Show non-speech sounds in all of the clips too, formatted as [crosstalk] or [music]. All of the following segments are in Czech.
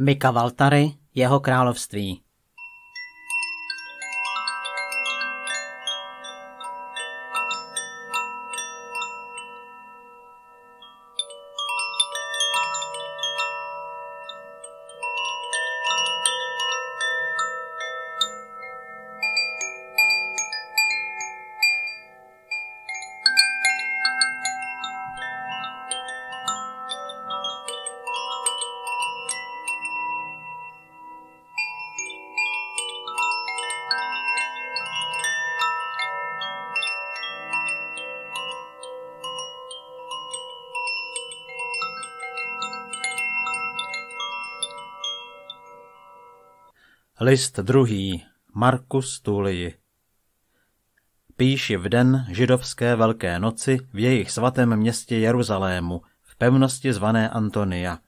Mika Valtary, jeho království. List druhý Markus Tulii Píši v den židovské velké noci v jejich svatém městě Jeruzalému, v pevnosti zvané Antonia.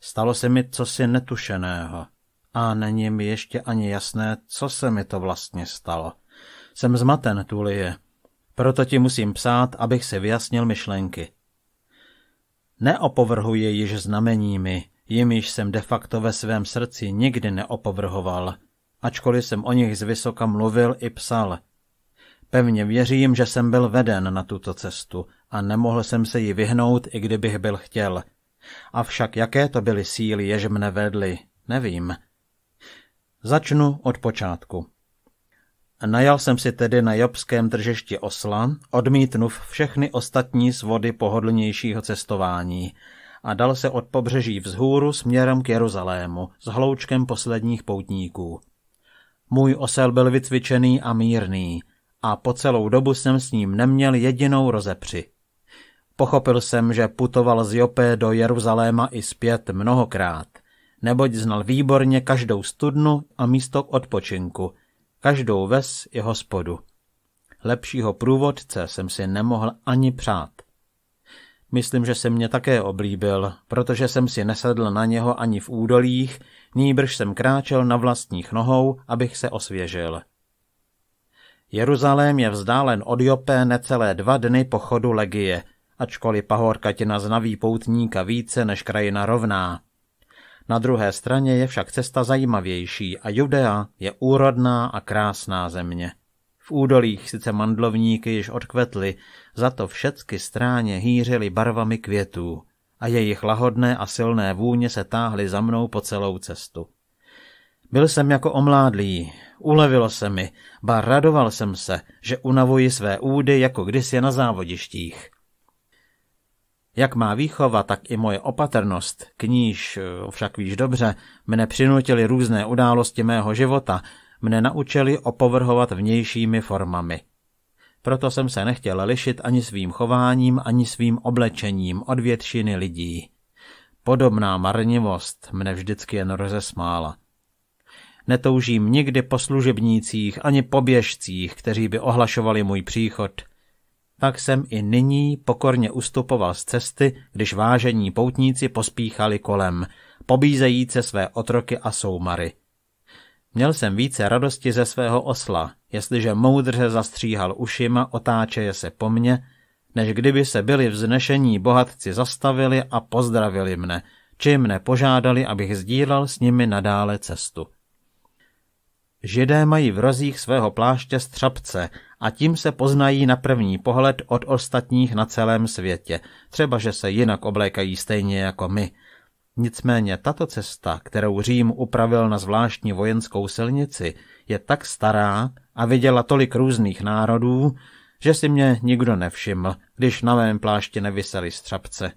Stalo se mi cosi netušeného a není mi ještě ani jasné, co se mi to vlastně stalo. Jsem zmaten, Tulie, proto ti musím psát, abych si vyjasnil myšlenky. Neopovrhuji již znameními, jimiž jsem de facto ve svém srdci nikdy neopovrhoval, ačkoliv jsem o nich zvysoka mluvil i psal. Pevně věřím, že jsem byl veden na tuto cestu a nemohl jsem se ji vyhnout, i kdybych byl chtěl. Avšak jaké to byly síly, jež mne vedly, nevím. Začnu od počátku. Najal jsem si tedy na jobském tržišti osla, odmítnuv všechny ostatní svody pohodlnějšího cestování – a dal se od pobřeží vzhůru směrem k Jeruzalému s hloučkem posledních poutníků. Můj osel byl vycvičený a mírný a po celou dobu jsem s ním neměl jedinou rozepři. Pochopil jsem, že putoval z Jopé do Jeruzaléma i zpět mnohokrát, neboť znal výborně každou studnu a místo k odpočinku, každou ves i hospodu. Lepšího průvodce jsem si nemohl ani přát. Myslím, že se mě také oblíbil, protože jsem si nesedl na něho ani v údolích, níbrž jsem kráčel na vlastních nohou, abych se osvěžil. Jeruzalém je vzdálen od Jope necelé dva dny po chodu legie, ačkoliv pahorkatina znaví poutníka více než krajina rovná. Na druhé straně je však cesta zajímavější a Judea je úrodná a krásná země. V údolích sice mandlovníky již odkvetly, za to všecky stráně hýřily barvami květů a jejich lahodné a silné vůně se táhly za mnou po celou cestu. Byl jsem jako omládlý, ulevilo se mi, ba radoval jsem se, že unavuji své údy jako když je na závodištích. Jak má výchova, tak i moje opatrnost, kníž, eh, však víš dobře, mne přinutili různé události mého života, mne naučili opovrhovat vnějšími formami. Proto jsem se nechtěl lišit ani svým chováním, ani svým oblečením od většiny lidí. Podobná marnivost mne vždycky jen rozesmála. Netoužím nikdy po služebnících ani poběžcích, kteří by ohlašovali můj příchod. Tak jsem i nyní pokorně ustupoval z cesty, když vážení poutníci pospíchali kolem, pobízejíce své otroky a soumary – Měl jsem více radosti ze svého osla, jestliže moudře zastříhal ušima otáčeje se po mně, než kdyby se byli vznešení bohatci zastavili a pozdravili mne, či mne požádali, abych sdílal s nimi nadále cestu. Židé mají v rozích svého pláště střapce a tím se poznají na první pohled od ostatních na celém světě, třeba že se jinak oblékají stejně jako my – Nicméně tato cesta, kterou Řím upravil na zvláštní vojenskou silnici, je tak stará a viděla tolik různých národů, že si mě nikdo nevšiml, když na mém pláště nevysely střapce.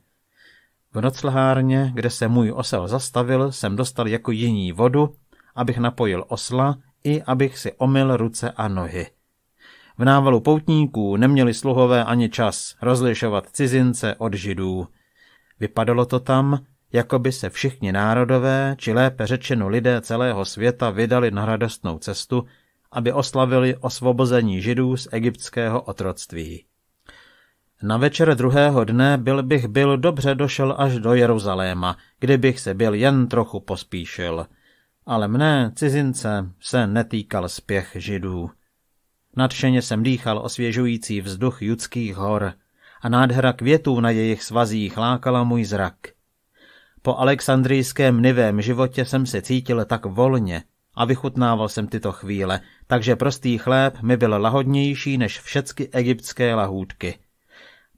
V noclhárně, kde se můj osel zastavil, jsem dostal jako jiní vodu, abych napojil osla i abych si omyl ruce a nohy. V návalu poutníků neměli sluhové ani čas rozlišovat cizince od židů. Vypadalo to tam, jako by se všichni národové, či lépe řečeno lidé celého světa vydali na radostnou cestu, aby oslavili osvobození židů z egyptského otroctví. Na večer druhého dne byl bych byl dobře došel až do Jeruzaléma, kde bych se byl jen trochu pospíšil. Ale mne, cizince, se netýkal spěch židů. Nadšeně jsem dýchal osvěžující vzduch judských hor a nádhera květů na jejich svazích lákala můj zrak – po alexandrijském nivém životě jsem se cítil tak volně a vychutnával jsem tyto chvíle, takže prostý chléb mi byl lahodnější než všecky egyptské lahůdky.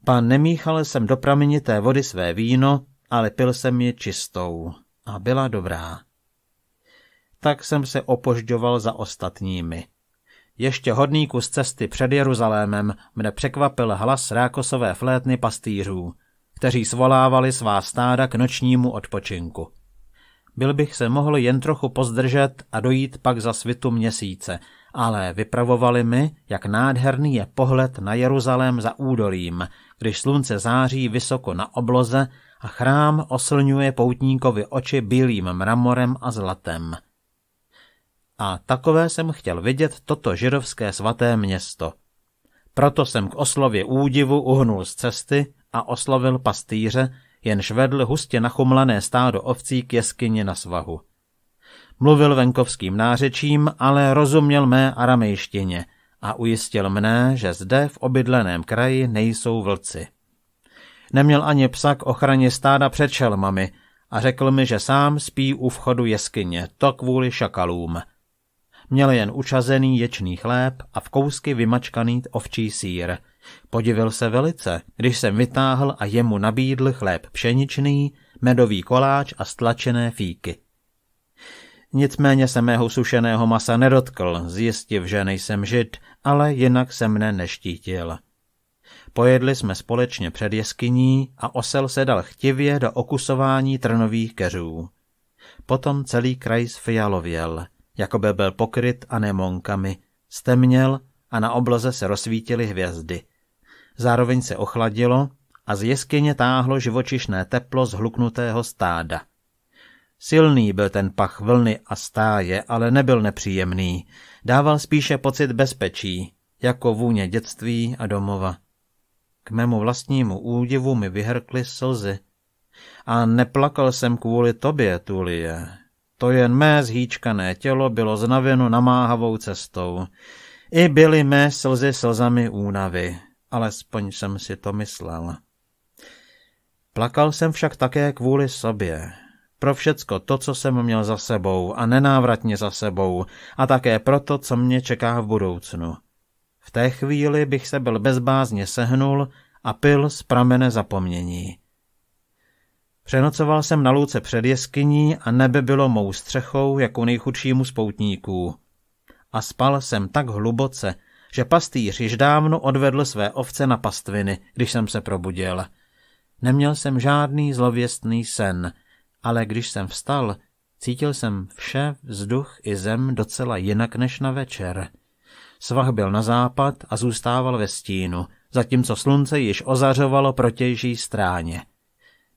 Pan nemíchal jsem do pramenité vody své víno, ale pil jsem je čistou a byla dobrá. Tak jsem se opožďoval za ostatními. Ještě hodný kus cesty před Jeruzalémem mne překvapil hlas rákosové flétny pastýřů – kteří svolávali svá stáda k nočnímu odpočinku. Byl bych se mohl jen trochu pozdržet a dojít pak za svitu měsíce, ale vypravovali mi, jak nádherný je pohled na Jeruzalém za údolím, když slunce září vysoko na obloze a chrám oslňuje poutníkovi oči bílým mramorem a zlatem. A takové jsem chtěl vidět toto židovské svaté město. Proto jsem k oslově údivu uhnul z cesty a oslovil pastýře, jenž vedl hustě nachumlané stádo ovcí k jeskyni na svahu. Mluvil venkovským nářečím, ale rozuměl mé aramejštině a ujistil mne, že zde v obydleném kraji nejsou vlci. Neměl ani psa k ochraně stáda před šelmami a řekl mi, že sám spí u vchodu jeskyně, to kvůli šakalům. Měl jen učazený ječný chléb a v kousky vymačkaný ovčí sír – Podivil se velice, když jsem vytáhl a jemu nabídl chléb pšeničný, medový koláč a stlačené fíky. Nicméně se mého sušeného masa nedotkl, zjistiv, že nejsem žid, ale jinak se mne neštítil. Pojedli jsme společně před jeskyní a osel se dal chtivě do okusování trnových keřů. Potom celý kraj sfialověl, jako by byl pokryt anemonkami, stemněl a na obloze se rozsvítily hvězdy. Zároveň se ochladilo a z jeskyně táhlo živočišné teplo zhluknutého stáda. Silný byl ten pach vlny a stáje, ale nebyl nepříjemný. Dával spíše pocit bezpečí, jako vůně dětství a domova. K mému vlastnímu údivu mi vyhrkly slzy. A neplakal jsem kvůli tobě, Tulie. To jen mé zhýčkané tělo bylo znaveno namáhavou cestou. I byly mé slzy slzami únavy. Alespoň jsem si to myslel. Plakal jsem však také kvůli sobě. Pro všecko to, co jsem měl za sebou a nenávratně za sebou a také pro to, co mě čeká v budoucnu. V té chvíli bych se byl bezbázně sehnul a pil z pramene zapomnění. Přenocoval jsem na lůce před jeskyní a nebe bylo mou střechou jako nejchudšímu spoutníků. A spal jsem tak hluboce, že pastýř již dávno odvedl své ovce na pastviny, když jsem se probudil. Neměl jsem žádný zlověstný sen, ale když jsem vstal, cítil jsem vše, vzduch i zem docela jinak než na večer. Svah byl na západ a zůstával ve stínu, zatímco slunce již ozařovalo protější stráně.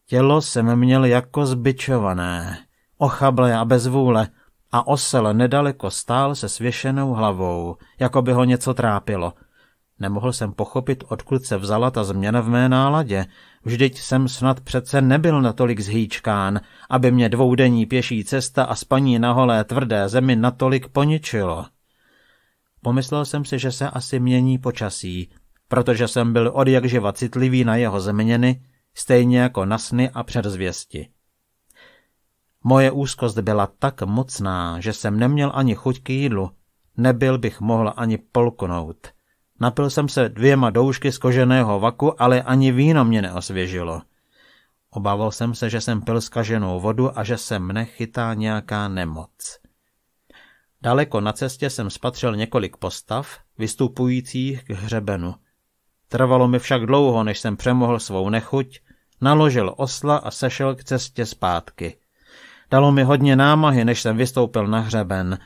Tělo jsem měl jako zbičované, ochablé a bez vůle, a osel nedaleko stál se svěšenou hlavou, jako by ho něco trápilo. Nemohl jsem pochopit, odkud se vzala ta změna v mé náladě. Vždyť jsem snad přece nebyl natolik zhýčkán, aby mě dvoudenní pěší cesta a spaní na holé tvrdé zemi natolik poničilo. Pomyslel jsem si, že se asi mění počasí, protože jsem byl odjakživa citlivý na jeho změny, stejně jako na sny a předzvěsti. Moje úzkost byla tak mocná, že jsem neměl ani chuť k jídlu. Nebyl bych mohl ani polknout. Napil jsem se dvěma doušky z koženého vaku, ale ani víno mě neosvěžilo. Obával jsem se, že jsem pil skaženou vodu a že se mne chytá nějaká nemoc. Daleko na cestě jsem spatřil několik postav, vystupujících k hřebenu. Trvalo mi však dlouho, než jsem přemohl svou nechuť, naložil osla a sešel k cestě zpátky. Dalo mi hodně námahy, než jsem vystoupil na hřeben,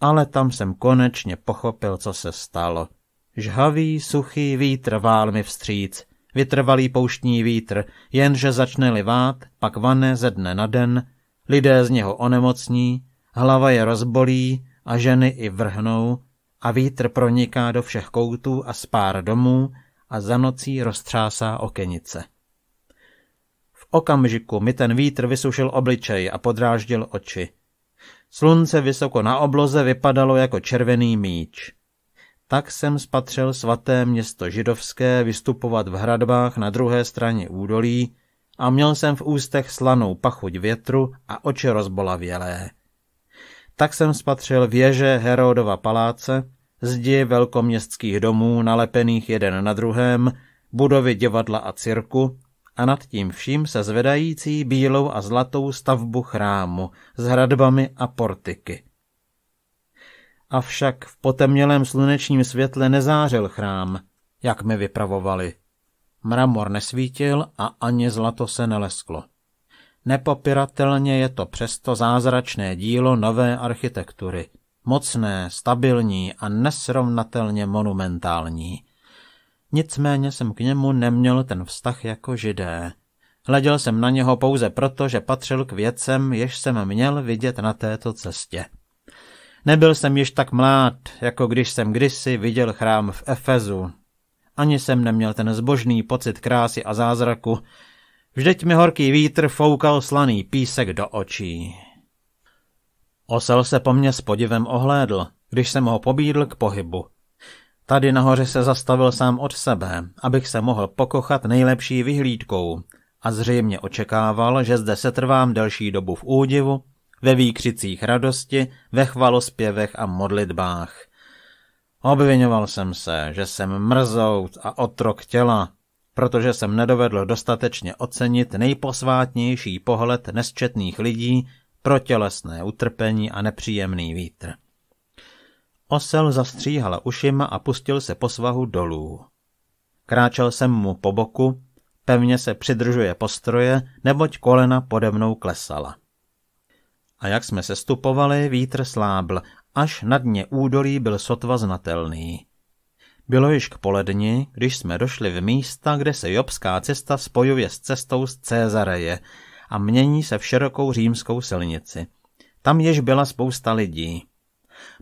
ale tam jsem konečně pochopil, co se stalo. Žhavý, suchý vítr vál mi vstříc, vytrvalý pouštní vítr, jenže začne livát, pak vane ze dne na den, lidé z něho onemocní, hlava je rozbolí a ženy i vrhnou a vítr proniká do všech koutů a spár domů a za nocí roztřásá okenice okamžiku mi ten vítr vysušil obličej a podráždil oči. Slunce vysoko na obloze vypadalo jako červený míč. Tak jsem spatřil svaté město židovské vystupovat v hradbách na druhé straně údolí a měl jsem v ústech slanou pachuť větru a oči rozbolavělé. Tak jsem spatřil věže Herodova paláce, zdi velkoměstských domů nalepených jeden na druhém, budovy divadla a cirku, a nad tím vším se zvedající bílou a zlatou stavbu chrámu s hradbami a portiky. Avšak v potemnělém slunečním světle nezářil chrám, jak mi vypravovali. Mramor nesvítil a ani zlato se nelesklo. Nepopiratelně je to přesto zázračné dílo nové architektury, mocné, stabilní a nesrovnatelně monumentální. Nicméně jsem k němu neměl ten vztah jako židé. Hleděl jsem na něho pouze proto, že patřil k věcem, jež jsem měl vidět na této cestě. Nebyl jsem již tak mlád, jako když jsem kdysi viděl chrám v Efezu. Ani jsem neměl ten zbožný pocit krásy a zázraku. Vždyť mi horký vítr foukal slaný písek do očí. Osel se po mně s podivem ohlédl, když jsem ho pobídl k pohybu. Tady nahoře se zastavil sám od sebe, abych se mohl pokochat nejlepší vyhlídkou a zřejmě očekával, že zde trvám delší dobu v údivu, ve výkřicích radosti, ve chvalospěvech a modlitbách. Obvinoval jsem se, že jsem mrzout a otrok těla, protože jsem nedovedl dostatečně ocenit nejposvátnější pohled nesčetných lidí pro tělesné utrpení a nepříjemný vítr. Osel zastříhal ušima a pustil se po svahu dolů. Kráčel jsem mu po boku, pevně se přidržuje postroje, neboť kolena pode mnou klesala. A jak jsme stupovali, vítr slábl, až na dně údolí byl sotva znatelný. Bylo již k poledni, když jsme došli v místa, kde se jobská cesta spojuje s cestou z Cézareje a mění se v širokou římskou silnici. Tam jež byla spousta lidí.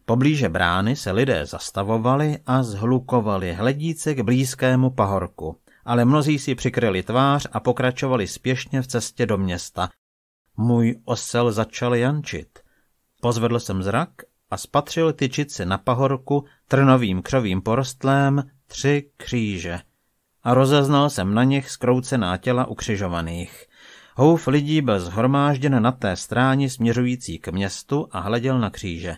Poblíže brány se lidé zastavovali a zhlukovali hledíce k blízkému pahorku, ale mnozí si přikryli tvář a pokračovali spěšně v cestě do města. Můj osel začal jančit. Pozvedl jsem zrak a spatřil tyčici na pahorku trnovým křovým porostlém tři kříže. A rozeznal jsem na nich skroucená těla ukřižovaných. Houf lidí byl zhromážděn na té stráně směřující k městu a hleděl na kříže.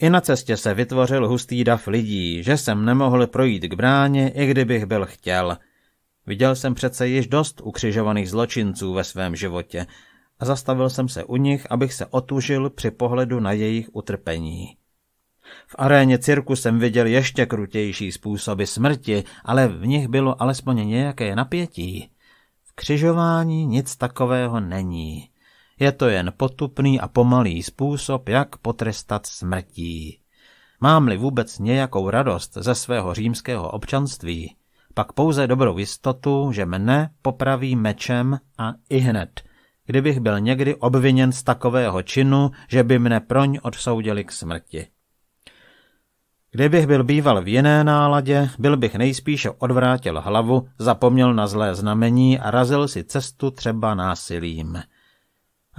I na cestě se vytvořil hustý dav lidí, že jsem nemohl projít k bráně, i kdybych byl chtěl. Viděl jsem přece již dost ukřižovaných zločinců ve svém životě a zastavil jsem se u nich, abych se otužil při pohledu na jejich utrpení. V aréně cirku jsem viděl ještě krutější způsoby smrti, ale v nich bylo alespoň nějaké napětí. V křižování nic takového není. Je to jen potupný a pomalý způsob, jak potrestat smrtí. Mám-li vůbec nějakou radost ze svého římského občanství, pak pouze dobrou jistotu, že mne popraví mečem a i hned, kdybych byl někdy obviněn z takového činu, že by mne proň odsoudili k smrti. Kdybych byl býval v jiné náladě, byl bych nejspíše odvrátil hlavu, zapomněl na zlé znamení a razil si cestu třeba násilím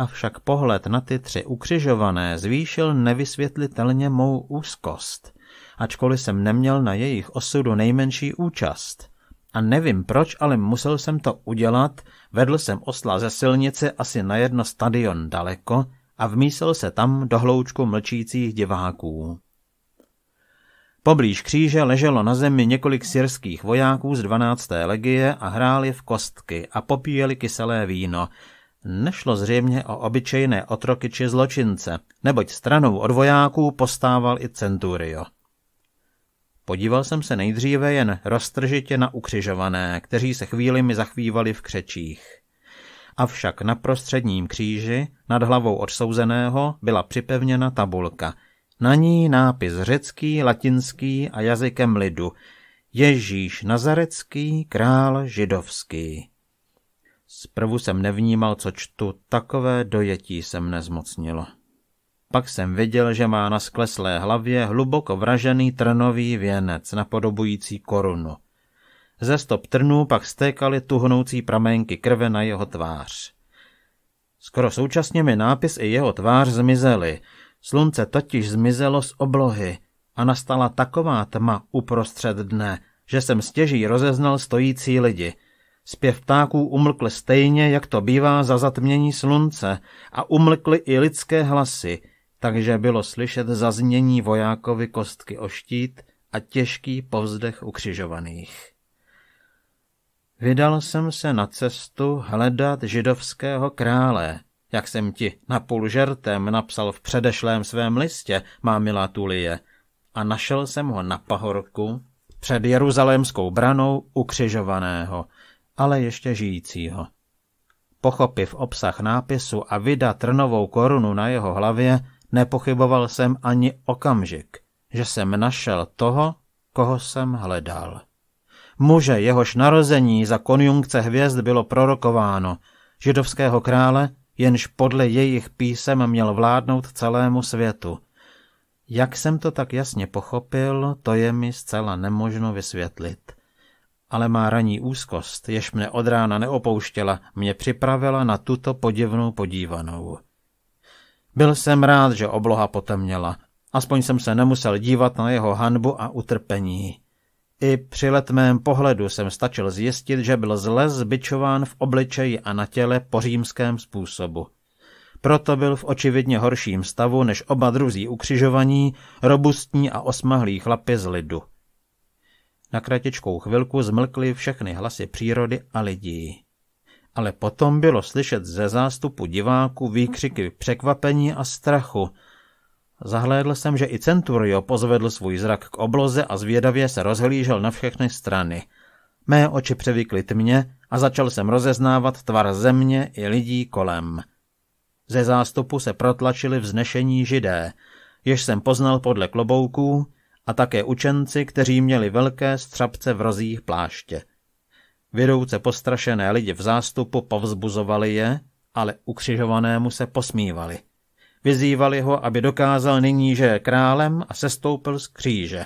avšak pohled na ty tři ukřižované zvýšil nevysvětlitelně mou úzkost, ačkoliv jsem neměl na jejich osudu nejmenší účast. A nevím proč, ale musel jsem to udělat, vedl jsem osla ze silnice asi na jedno stadion daleko a vmísel se tam do hloučku mlčících diváků. Poblíž kříže leželo na zemi několik syrských vojáků z 12. legie a hráli v kostky a popíjeli kyselé víno, Nešlo zřejmě o obyčejné otroky či zločince, neboť stranou od vojáků postával i centurio. Podíval jsem se nejdříve jen roztržitě na ukřižované, kteří se chvíli mi zachvívali v křečích. Avšak na prostředním kříži, nad hlavou odsouzeného, byla připevněna tabulka. Na ní nápis řecký, latinský a jazykem lidu. Ježíš Nazarecký, král židovský. Zprvu jsem nevnímal, co čtu, takové dojetí jsem nezmocnilo. Pak jsem viděl, že má na skleslé hlavě hluboko vražený trnový věnec napodobující korunu. Ze stop trnů pak stékaly tuhnoucí pramenky krve na jeho tvář. Skoro současně mi nápis i jeho tvář zmizely. Slunce totiž zmizelo z oblohy a nastala taková tma uprostřed dne, že jsem stěží rozeznal stojící lidi – Zpěv ptáků umlkl stejně, jak to bývá za zatmění slunce, a umlkly i lidské hlasy, takže bylo slyšet zaznění vojákovi kostky o štít a těžký povzdech ukřižovaných. Vydal jsem se na cestu hledat židovského krále, jak jsem ti napůl žertem napsal v předešlém svém listě, má milá Tulie, a našel jsem ho na pahorku před Jeruzalémskou branou ukřižovaného – ale ještě žijícího. Pochopiv obsah nápisu a vyda trnovou korunu na jeho hlavě, nepochyboval jsem ani okamžik, že jsem našel toho, koho jsem hledal. Muže jehož narození za konjunkce hvězd bylo prorokováno, židovského krále, jenž podle jejich písem měl vládnout celému světu. Jak jsem to tak jasně pochopil, to je mi zcela nemožno vysvětlit – ale má raní úzkost, jež mne od rána neopouštěla, mě připravila na tuto podivnou podívanou. Byl jsem rád, že obloha potemněla, aspoň jsem se nemusel dívat na jeho hanbu a utrpení. I při letmém pohledu jsem stačil zjistit, že byl zle zbičován v obličeji a na těle po římském způsobu. Proto byl v očividně horším stavu než oba druzí ukřižovaní, robustní a osmahlí chlapy z lidu. Na kratičkou chvilku zmlkly všechny hlasy přírody a lidí. Ale potom bylo slyšet ze zástupu diváků výkřiky překvapení a strachu. Zahlédl jsem, že i Centurio pozvedl svůj zrak k obloze a zvědavě se rozhlížel na všechny strany. Mé oči převykly tmě a začal jsem rozeznávat tvar země i lidí kolem. Ze zástupu se protlačili vznešení židé, jež jsem poznal podle klobouků, a také učenci, kteří měli velké střapce v rozích pláště. Vidouce postrašené lidi v zástupu povzbuzovali je, ale ukřižovanému se posmívali. Vyzývali ho, aby dokázal nyní, že je králem a sestoupil z kříže.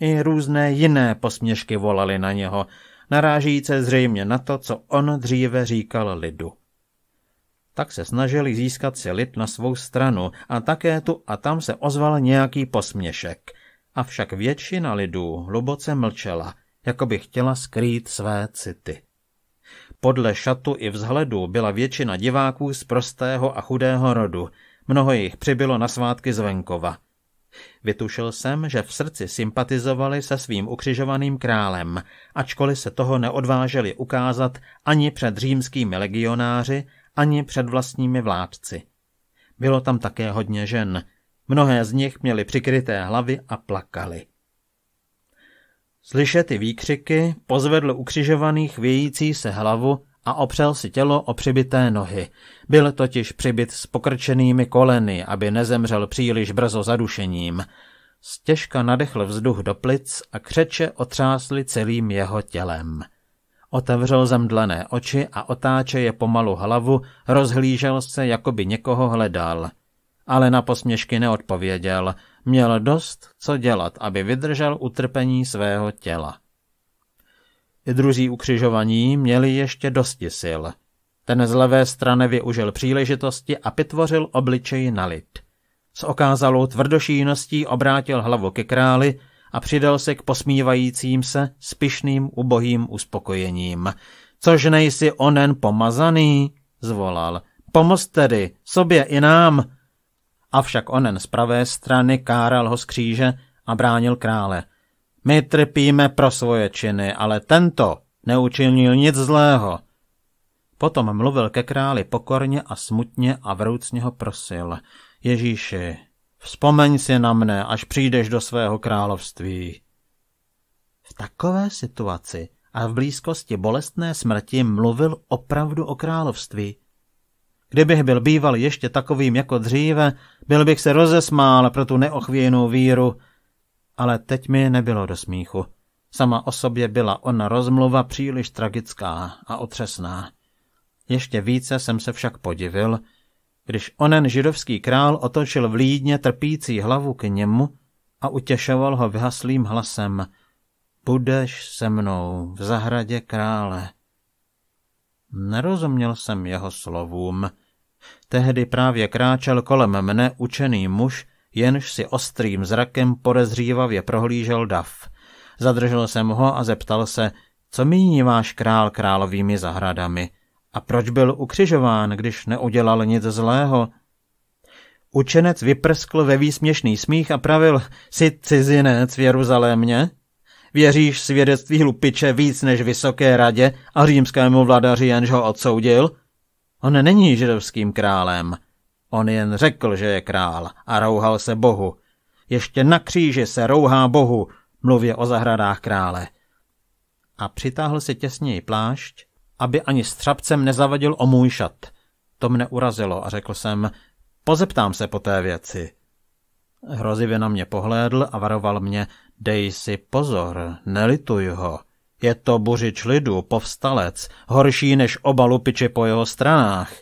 I různé jiné posměšky volali na něho, narážíce zřejmě na to, co on dříve říkal lidu. Tak se snažili získat si lid na svou stranu a také tu a tam se ozval nějaký posměšek – Avšak většina lidů hluboce mlčela, jako by chtěla skrýt své city. Podle šatu i vzhledu byla většina diváků z prostého a chudého rodu, mnoho jich přibylo na svátky zvenkova. Vytušil jsem, že v srdci sympatizovali se svým ukřižovaným králem, ačkoliv se toho neodváželi ukázat ani před římskými legionáři, ani před vlastními vládci. Bylo tam také hodně žen, Mnohé z nich měly přikryté hlavy a plakali. Slyšet ty výkřiky pozvedl ukřižovaných vějící se hlavu a opřel si tělo o přibité nohy. Byl totiž přibit s pokrčenými koleny, aby nezemřel příliš brzo zadušením. Stěžka nadechl vzduch do plic a křeče otřásly celým jeho tělem. Otevřel zamdlené oči a otáče je pomalu hlavu, rozhlížel se, jako by někoho hledal – ale na posměšky neodpověděl. Měl dost, co dělat, aby vydržel utrpení svého těla. I druzí ukřižovaní měli ještě dosti sil. Ten z levé strany využil příležitosti a pitvořil obličej na lid. S okázalou tvrdošíností obrátil hlavu ke králi a přidal se k posmívajícím se spišným ubohým uspokojením. Což nejsi onen pomazaný, zvolal. Pomoz tedy, sobě i nám, Avšak onen z pravé strany káral ho z kříže a bránil krále. My trpíme pro svoje činy, ale tento neučinil nic zlého. Potom mluvil ke králi pokorně a smutně a vroucně ho prosil. Ježíši, vzpomeň si na mne, až přijdeš do svého království. V takové situaci a v blízkosti bolestné smrti mluvil opravdu o království. Kdybych byl býval ještě takovým jako dříve, byl bych se rozesmál pro tu neochvějnou víru. Ale teď mi nebylo do smíchu. Sama o sobě byla ona rozmluva příliš tragická a otřesná. Ještě více jsem se však podivil, když onen židovský král otočil v lídně trpící hlavu k němu a utěšoval ho vyhaslým hlasem. Budeš se mnou v zahradě krále. Nerozuměl jsem jeho slovům. Tehdy právě kráčel kolem mne učený muž, jenž si ostrým zrakem podezřívavě prohlížel dav. Zadržel jsem ho a zeptal se, co míní váš král královými zahradami a proč byl ukřižován, když neudělal nic zlého. Učenec vyprskl ve výsměšný smích a pravil, si cizinec v Jeruzalémě? Věříš svědectví hlupiče víc než Vysoké radě a římskému vladaři, jenž ho odsoudil? On není židovským králem. On jen řekl, že je král a rouhal se Bohu. Ještě na kříži se rouhá Bohu, mluvě o zahradách krále. A přitáhl si těsněji plášť, aby ani střapcem nezavadil o můj šat. To mne urazilo a řekl jsem, pozeptám se po té věci. Hrozivě na mě pohlédl a varoval mě, Dej si pozor, nelituj ho. Je to buřič lidu, povstalec, horší než oba lupiče po jeho stranách.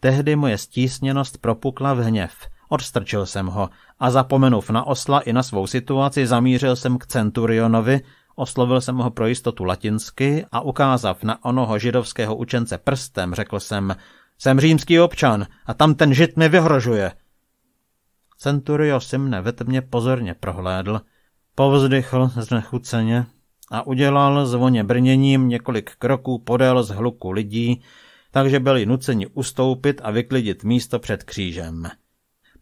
Tehdy moje stísněnost propukla v hněv. Odstrčil jsem ho a zapomenuv na osla i na svou situaci, zamířil jsem k centurionovi, oslovil jsem ho pro jistotu latinsky a ukázav na onoho židovského učence prstem, řekl jsem, jsem římský občan a tam ten žid mi vyhrožuje. Centurio si mne ve tmě pozorně prohlédl, Povzdychl znechuceně a udělal zvoně brněním několik kroků podél z hluku lidí, takže byli nuceni ustoupit a vyklidit místo před křížem.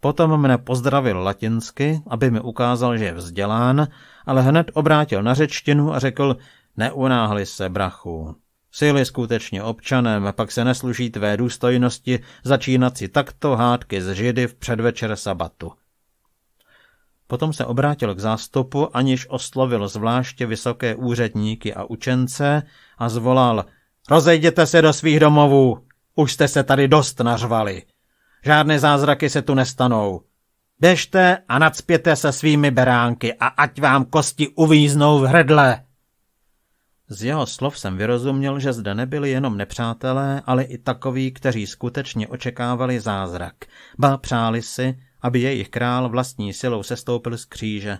Potom mne pozdravil latinsky, aby mi ukázal, že je vzdělán, ale hned obrátil na řečtinu a řekl, neunáhli se, brachu. Jsi-li skutečně občanem, pak se nesluší tvé důstojnosti začínat si takto hádky z židy v předvečer sabatu. Potom se obrátil k zástupu, aniž oslovil zvláště vysoké úředníky a učence a zvolal Rozejděte se do svých domovů, už jste se tady dost nařvali. Žádné zázraky se tu nestanou. Běžte a nadspěte se svými beránky a ať vám kosti uvíznou v hrdle. Z jeho slov jsem vyrozuměl, že zde nebyli jenom nepřátelé, ale i takoví, kteří skutečně očekávali zázrak. Ba přáli si, aby jejich král vlastní silou sestoupil z kříže.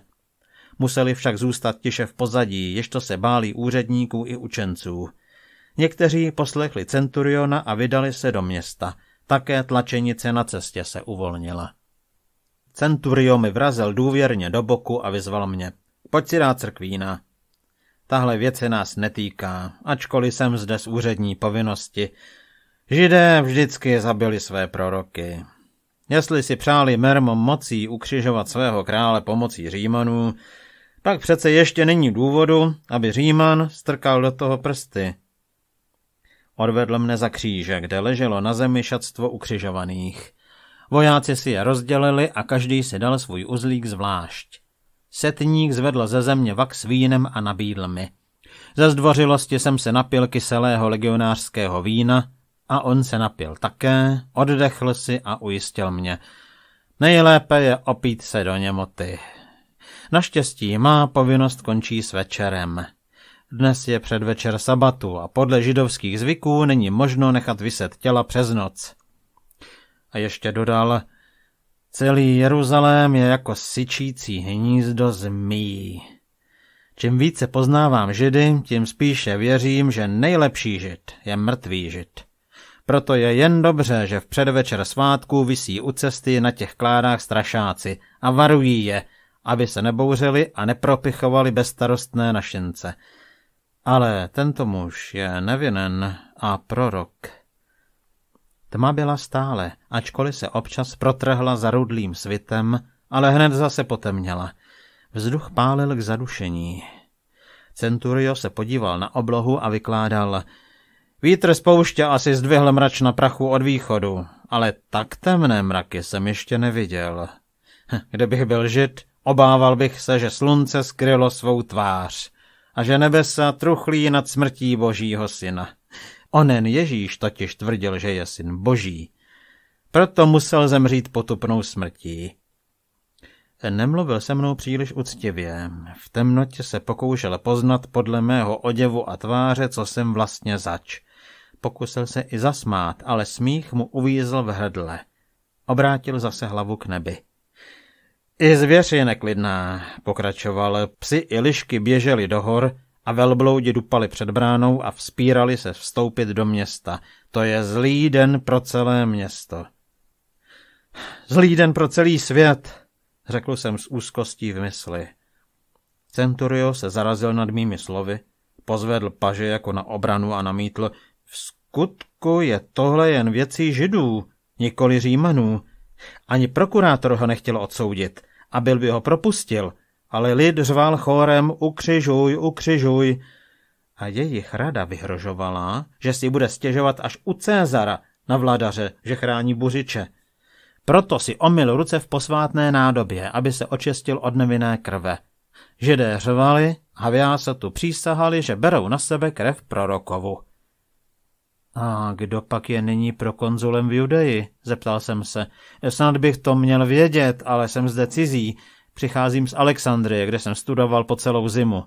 Museli však zůstat tiše v pozadí, ještě se báli úředníků i učenců. Někteří poslechli centuriona a vydali se do města. Také tlačenice na cestě se uvolnila. Centurio mi vrazil důvěrně do boku a vyzval mě. Pojď si dát crkvína. Tahle věc se nás netýká, ačkoliv jsem zde z úřední povinnosti. Židé vždycky zabili své proroky. Jestli si přáli mermom mocí ukřižovat svého krále pomocí Římanů, pak přece ještě není důvodu, aby Říman strkal do toho prsty. Odvedl mne za kříže, kde leželo na zemi šatstvo ukřižovaných. Vojáci si je rozdělili a každý si dal svůj uzlík zvlášť. Setník zvedl ze země vak s vínem a nabídl mi. Ze zdvořilosti jsem se napil kyselého legionářského vína, a on se napil také, oddechl si a ujistil mě. Nejlépe je opít se do němoty. Naštěstí má povinnost končí s večerem. Dnes je předvečer sabatu a podle židovských zvyků není možno nechat vyset těla přes noc. A ještě dodal, celý Jeruzalém je jako syčící hnízdo zmíjí. Čím více poznávám židy, tím spíše věřím, že nejlepší žid je mrtvý žid. Proto je jen dobře, že v předvečer svátků visí u cesty na těch kládách strašáci a varují je, aby se nebouřili a nepropichovali bezstarostné našince. Ale tento muž je nevinen a prorok. Tma byla stále, ačkoliv se občas protrhla zarudlým svitem, ale hned zase potemněla. Vzduch pálil k zadušení. Centurio se podíval na oblohu a vykládal – Vítr z pouště asi zdvihl mrač na prachu od východu, ale tak temné mraky jsem ještě neviděl. Hm, kdybych byl žid, obával bych se, že slunce skrylo svou tvář a že nebesa truchlí nad smrtí božího syna. Onen Ježíš totiž tvrdil, že je syn boží. Proto musel zemřít potupnou smrtí. Nemluvil se mnou příliš uctivě. V temnotě se pokoušel poznat podle mého oděvu a tváře, co jsem vlastně zač. Pokusil se i zasmát, ale smích mu uvízl v hrdle. Obrátil zase hlavu k nebi. I zvěř je neklidná, pokračoval. Psi i lišky běželi do hor a velbloudi dupali před bránou a vzpírali se vstoupit do města. To je zlý den pro celé město. Zlý den pro celý svět, řekl jsem s úzkostí v mysli. Centurio se zarazil nad mými slovy, pozvedl paže jako na obranu a namítl, skutku je tohle jen věcí židů, nikoli římanů. Ani prokurátor ho nechtěl odsoudit a byl by ho propustil, ale lid řval chórem ukřižuj, ukřižuj. A jejich rada vyhrožovala, že si bude stěžovat až u Cézara na vladaře, že chrání buřiče. Proto si omyl ruce v posvátné nádobě, aby se očistil od nevinné krve. Židé řvali, a se tu přísahali, že berou na sebe krev prorokovu. A kdo pak je nyní pro konzulem v Judeji? Zeptal jsem se. Snad bych to měl vědět, ale jsem zde cizí. Přicházím z Alexandrie, kde jsem studoval po celou zimu.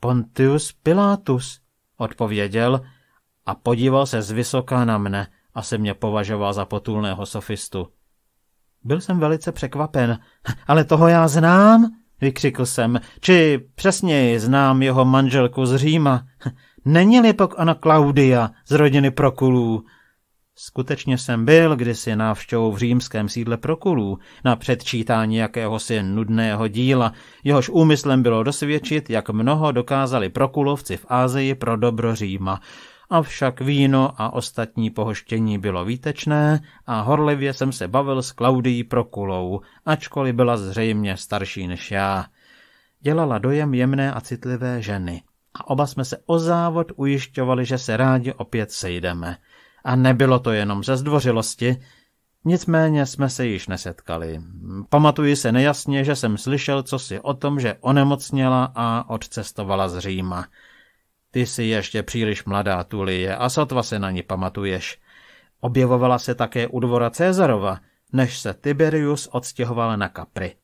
Pontius Pilatus, odpověděl a podíval se zvysoka na mne a se mě považoval za potulného sofistu. Byl jsem velice překvapen. [laughs] Ale toho já znám, vykřikl jsem, či přesněji znám jeho manželku z Říma. [laughs] Není-li pak ona Klaudia z rodiny Prokulů? Skutečně jsem byl kdysi návštěvou v římském sídle Prokulů na předčítání jakéhosi nudného díla, jehož úmyslem bylo dosvědčit, jak mnoho dokázali Prokulovci v Ázii pro dobro Říma. Avšak víno a ostatní pohoštění bylo výtečné a horlivě jsem se bavil s Klaudií Prokulou, ačkoliv byla zřejmě starší než já. Dělala dojem jemné a citlivé ženy – a oba jsme se o závod ujišťovali, že se rádi opět sejdeme. A nebylo to jenom ze zdvořilosti, nicméně jsme se již nesetkali. Pamatuji se nejasně, že jsem slyšel cosi o tom, že onemocněla a odcestovala z Říma. Ty jsi ještě příliš mladá, Tulie, a sotva se na ní pamatuješ. Objevovala se také u dvora Cezarova, než se Tiberius odstěhoval na Kapry.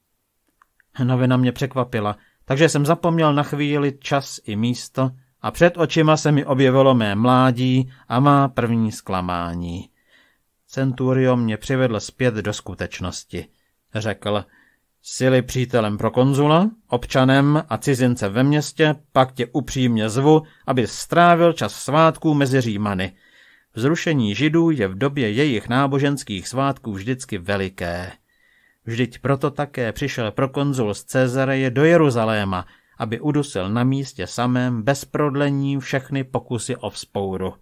Novina mě překvapila – takže jsem zapomněl na chvíli čas i místo a před očima se mi objevilo mé mládí a má první zklamání. Centurio mě přivedl zpět do skutečnosti. Řekl, Sili přítelem pro konzula, občanem a cizince ve městě, pak tě upřímně zvu, aby strávil čas svátků mezi Římany. Vzrušení židů je v době jejich náboženských svátků vždycky veliké. Vždyť proto také přišel prokonzul z Cezareje do Jeruzaléma, aby udusil na místě samém bez prodlení všechny pokusy o vzpouru.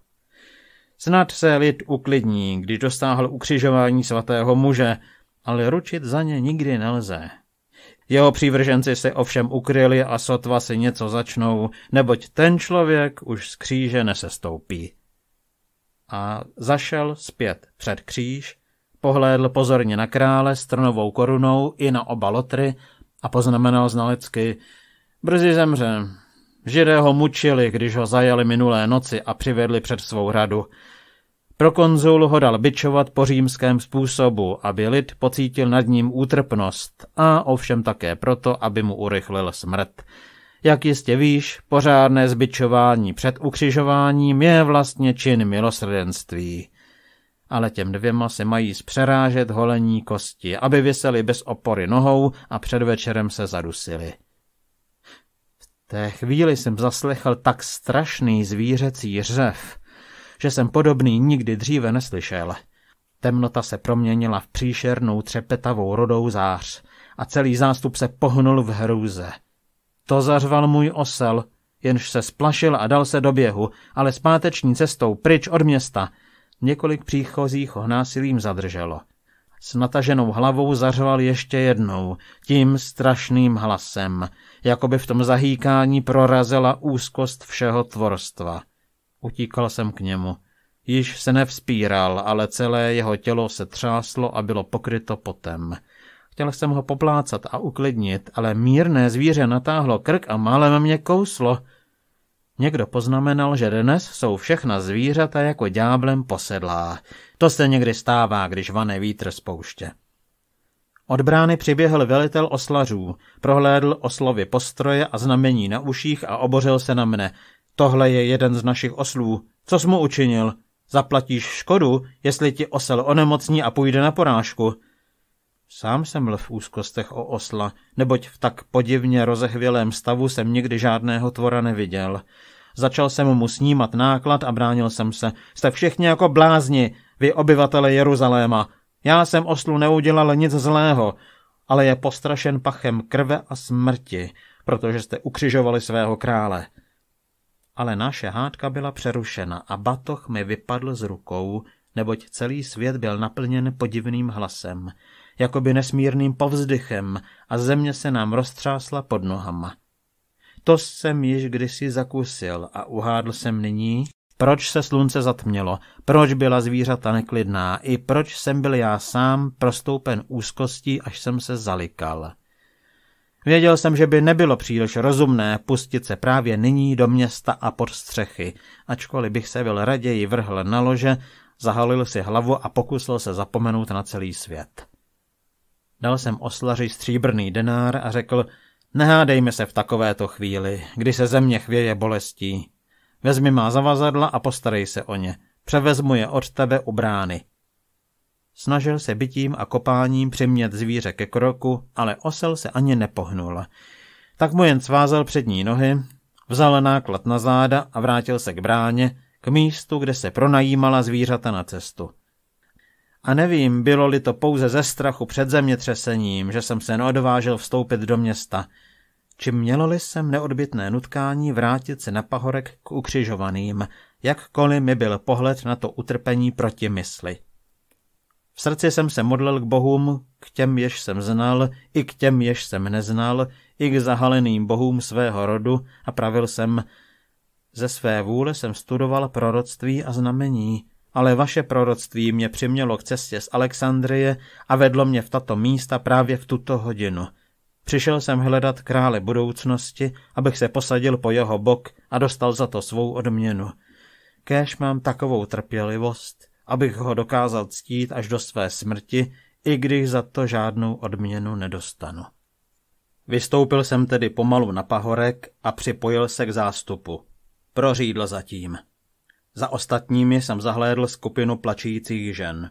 Snad se lid uklidní, když dostáhl ukřižování svatého muže, ale ručit za ně nikdy nelze. Jeho přívrženci se ovšem ukryli a sotva si něco začnou, neboť ten člověk už z kříže nesestoupí. A zašel zpět před kříž Pohlédl pozorně na krále s trnovou korunou i na oba lotry a poznamenal znalecky. Brzy zemře. Židé ho mučili, když ho zajali minulé noci a přivedli před svou radu. Prokonzul ho dal byčovat po římském způsobu, aby lid pocítil nad ním útrpnost a ovšem také proto, aby mu urychlil smrt. Jak jistě víš, pořádné zbičování před ukřižováním je vlastně čin milosrdenství ale těm dvěma se mají zpřerážet holení kosti, aby vyseli bez opory nohou a před večerem se zadusili. V té chvíli jsem zaslechl tak strašný zvířecí řev, že jsem podobný nikdy dříve neslyšel. Temnota se proměnila v příšernou třepetavou rodou zář a celý zástup se pohnul v hrůze. To zařval můj osel, jenž se splašil a dal se do běhu, ale zpáteční cestou pryč od města – Několik příchozích ho násilím zadrželo. S nataženou hlavou zařval ještě jednou, tím strašným hlasem, jako by v tom zahýkání prorazila úzkost všeho tvorstva. Utíkal jsem k němu. Již se nevzpíral, ale celé jeho tělo se třáslo a bylo pokryto potem. Chtěl jsem ho poplácat a uklidnit, ale mírné zvíře natáhlo krk a málem mě kouslo – Někdo poznamenal, že dnes jsou všechna zvířata jako dňáblem posedlá. To se někdy stává, když vane vítr z pouště. Od brány přiběhl velitel oslařů, prohlédl oslovy postroje a znamení na uších a obořil se na mne. Tohle je jeden z našich oslů. Co jsi mu učinil? Zaplatíš škodu, jestli ti osel onemocní a půjde na porážku. Sám jsem lv v úzkostech o osla, neboť v tak podivně rozehvělém stavu jsem nikdy žádného tvora neviděl. Začal jsem mu snímat náklad a bránil jsem se. Jste všichni jako blázni, vy obyvatele Jeruzaléma. Já jsem oslu neudělal nic zlého, ale je postrašen pachem krve a smrti, protože jste ukřižovali svého krále. Ale naše hádka byla přerušena a batoh mi vypadl z rukou, neboť celý svět byl naplněn podivným hlasem jakoby nesmírným povzdychem a země se nám roztřásla pod nohama. To jsem již kdysi zakusil a uhádl jsem nyní, proč se slunce zatmělo, proč byla zvířata neklidná i proč jsem byl já sám prostoupen úzkostí, až jsem se zalikal. Věděl jsem, že by nebylo příliš rozumné pustit se právě nyní do města a pod střechy, ačkoliv bych se byl raději vrhl na lože, zahalil si hlavu a pokusil se zapomenout na celý svět. Dal jsem oslaři stříbrný denár a řekl, nehádejme se v takovéto chvíli, kdy se země chvěje bolestí. Vezmi má zavazadla a postarej se o ně. Převezmu je od tebe u brány. Snažil se bytím a kopáním přimět zvíře ke kroku, ale osel se ani nepohnul. Tak mu jen svázal přední nohy, vzal náklad na záda a vrátil se k bráně, k místu, kde se pronajímala zvířata na cestu. A nevím, bylo-li to pouze ze strachu před zemětřesením, že jsem se neodvážil vstoupit do města, či mělo-li jsem neodbitné nutkání vrátit se na pahorek k ukřižovaným, jakkoliv mi byl pohled na to utrpení proti mysli. V srdci jsem se modlil k bohům, k těm, jež jsem znal, i k těm, jež jsem neznal, i k zahaleným bohům svého rodu a pravil jsem, ze své vůle jsem studoval proroctví a znamení, ale vaše proroctví mě přimělo k cestě z Alexandrie a vedlo mě v tato místa právě v tuto hodinu. Přišel jsem hledat krále budoucnosti, abych se posadil po jeho bok a dostal za to svou odměnu. Kéž mám takovou trpělivost, abych ho dokázal ctít až do své smrti, i když za to žádnou odměnu nedostanu. Vystoupil jsem tedy pomalu na pahorek a připojil se k zástupu. Prořídl zatím. Za ostatními jsem zahlédl skupinu plačících žen.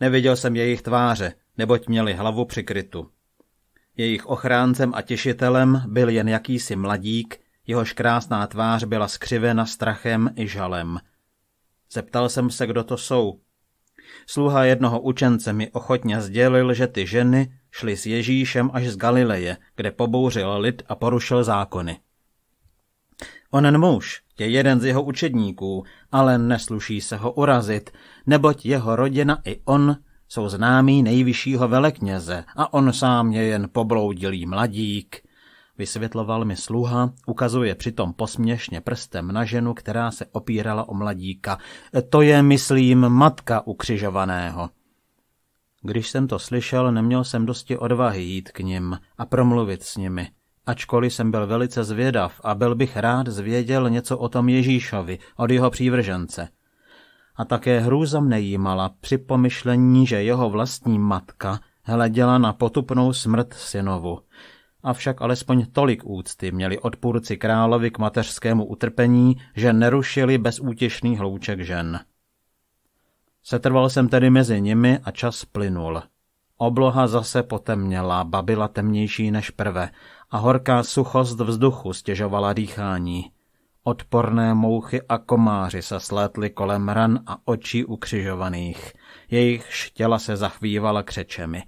Neviděl jsem jejich tváře, neboť měli hlavu přikrytu. Jejich ochráncem a těšitelem byl jen jakýsi mladík, jehož krásná tvář byla skřivena strachem i žalem. Zeptal jsem se, kdo to jsou. Sluha jednoho učence mi ochotně sdělil, že ty ženy šly s Ježíšem až z Galileje, kde pobouřil lid a porušil zákony. Onen muž je jeden z jeho učedníků, ale nesluší se ho urazit, neboť jeho rodina i on jsou známí nejvyššího velekněze a on sám je jen pobloudilý mladík. Vysvětloval mi sluha, ukazuje přitom posměšně prstem na ženu, která se opírala o mladíka. To je, myslím, matka ukřižovaného. Když jsem to slyšel, neměl jsem dosti odvahy jít k ním a promluvit s nimi. Ačkoliv jsem byl velice zvědav a byl bych rád zvěděl něco o tom Ježíšovi, od jeho přívržence. A také hrůza mne jímala při pomyšlení, že jeho vlastní matka hleděla na potupnou smrt synovu. Avšak alespoň tolik úcty měli odpůrci královi k mateřskému utrpení, že nerušili bezútěšný hlouček žen. Setrval jsem tedy mezi nimi a čas plynul. Obloha zase potemněla, babila temnější než prve a horká suchost vzduchu stěžovala dýchání. Odporné mouchy a komáři se slétly kolem ran a očí ukřižovaných. Jejich štěla se zachvívala křečemi.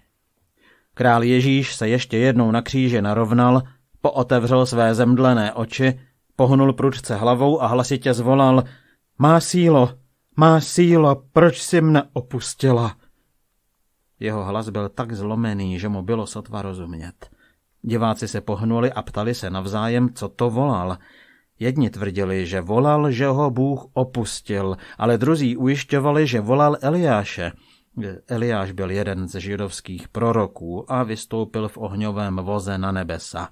Král Ježíš se ještě jednou na kříži narovnal, pootevřel své zemdlené oči, pohnul prudce hlavou a hlasitě zvolal Má sílo, má sílo, proč si mne opustila? Jeho hlas byl tak zlomený, že mu bylo sotva rozumět. Diváci se pohnuli a ptali se navzájem, co to volal. Jedni tvrdili, že volal, že ho Bůh opustil, ale druzí ujišťovali, že volal Eliáše. Eliáš byl jeden ze židovských proroků a vystoupil v ohňovém voze na nebesa.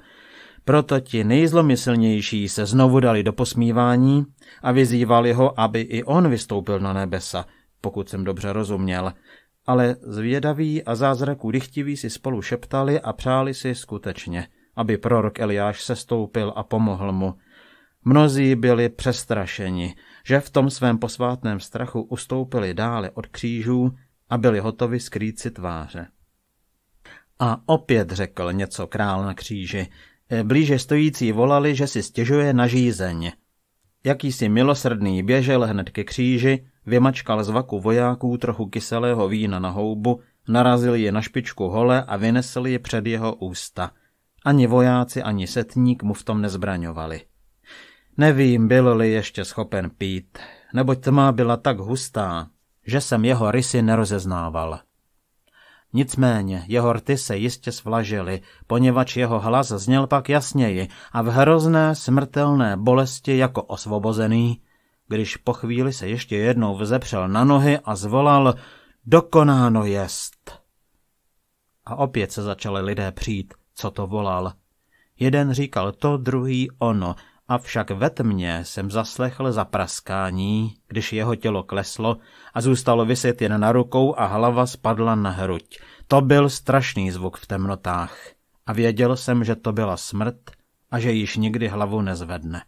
Proto ti nejzlomyslnější se znovu dali do posmívání a vyzývali ho, aby i on vystoupil na nebesa, pokud jsem dobře rozuměl ale zvědaví a zázraků dychtiví si spolu šeptali a přáli si skutečně, aby prorok Eliáš se stoupil a pomohl mu. Mnozí byli přestrašeni, že v tom svém posvátném strachu ustoupili dále od křížů a byli hotovi skrýt si tváře. A opět řekl něco král na kříži. Blíže stojící volali, že si stěžuje na žízeň. Jakýsi milosrdný běžel hned ke kříži, vymačkal z vaku vojáků trochu kyselého vína na houbu, narazil je na špičku hole a vynesl je před jeho ústa. Ani vojáci, ani setník mu v tom nezbraňovali. Nevím, byl-li ještě schopen pít, neboť tma byla tak hustá, že jsem jeho rysy nerozeznával. Nicméně jeho rty se jistě svlažily, poněvadž jeho hlas zněl pak jasněji a v hrozné smrtelné bolesti jako osvobozený když po chvíli se ještě jednou vzepřel na nohy a zvolal Dokonáno jest. A opět se začaly lidé přijít, co to volal. Jeden říkal to, druhý ono, avšak ve tmě jsem zaslechl zapraskání, když jeho tělo kleslo a zůstalo vyset jen na rukou a hlava spadla na hruď. To byl strašný zvuk v temnotách a věděl jsem, že to byla smrt a že již nikdy hlavu nezvedne.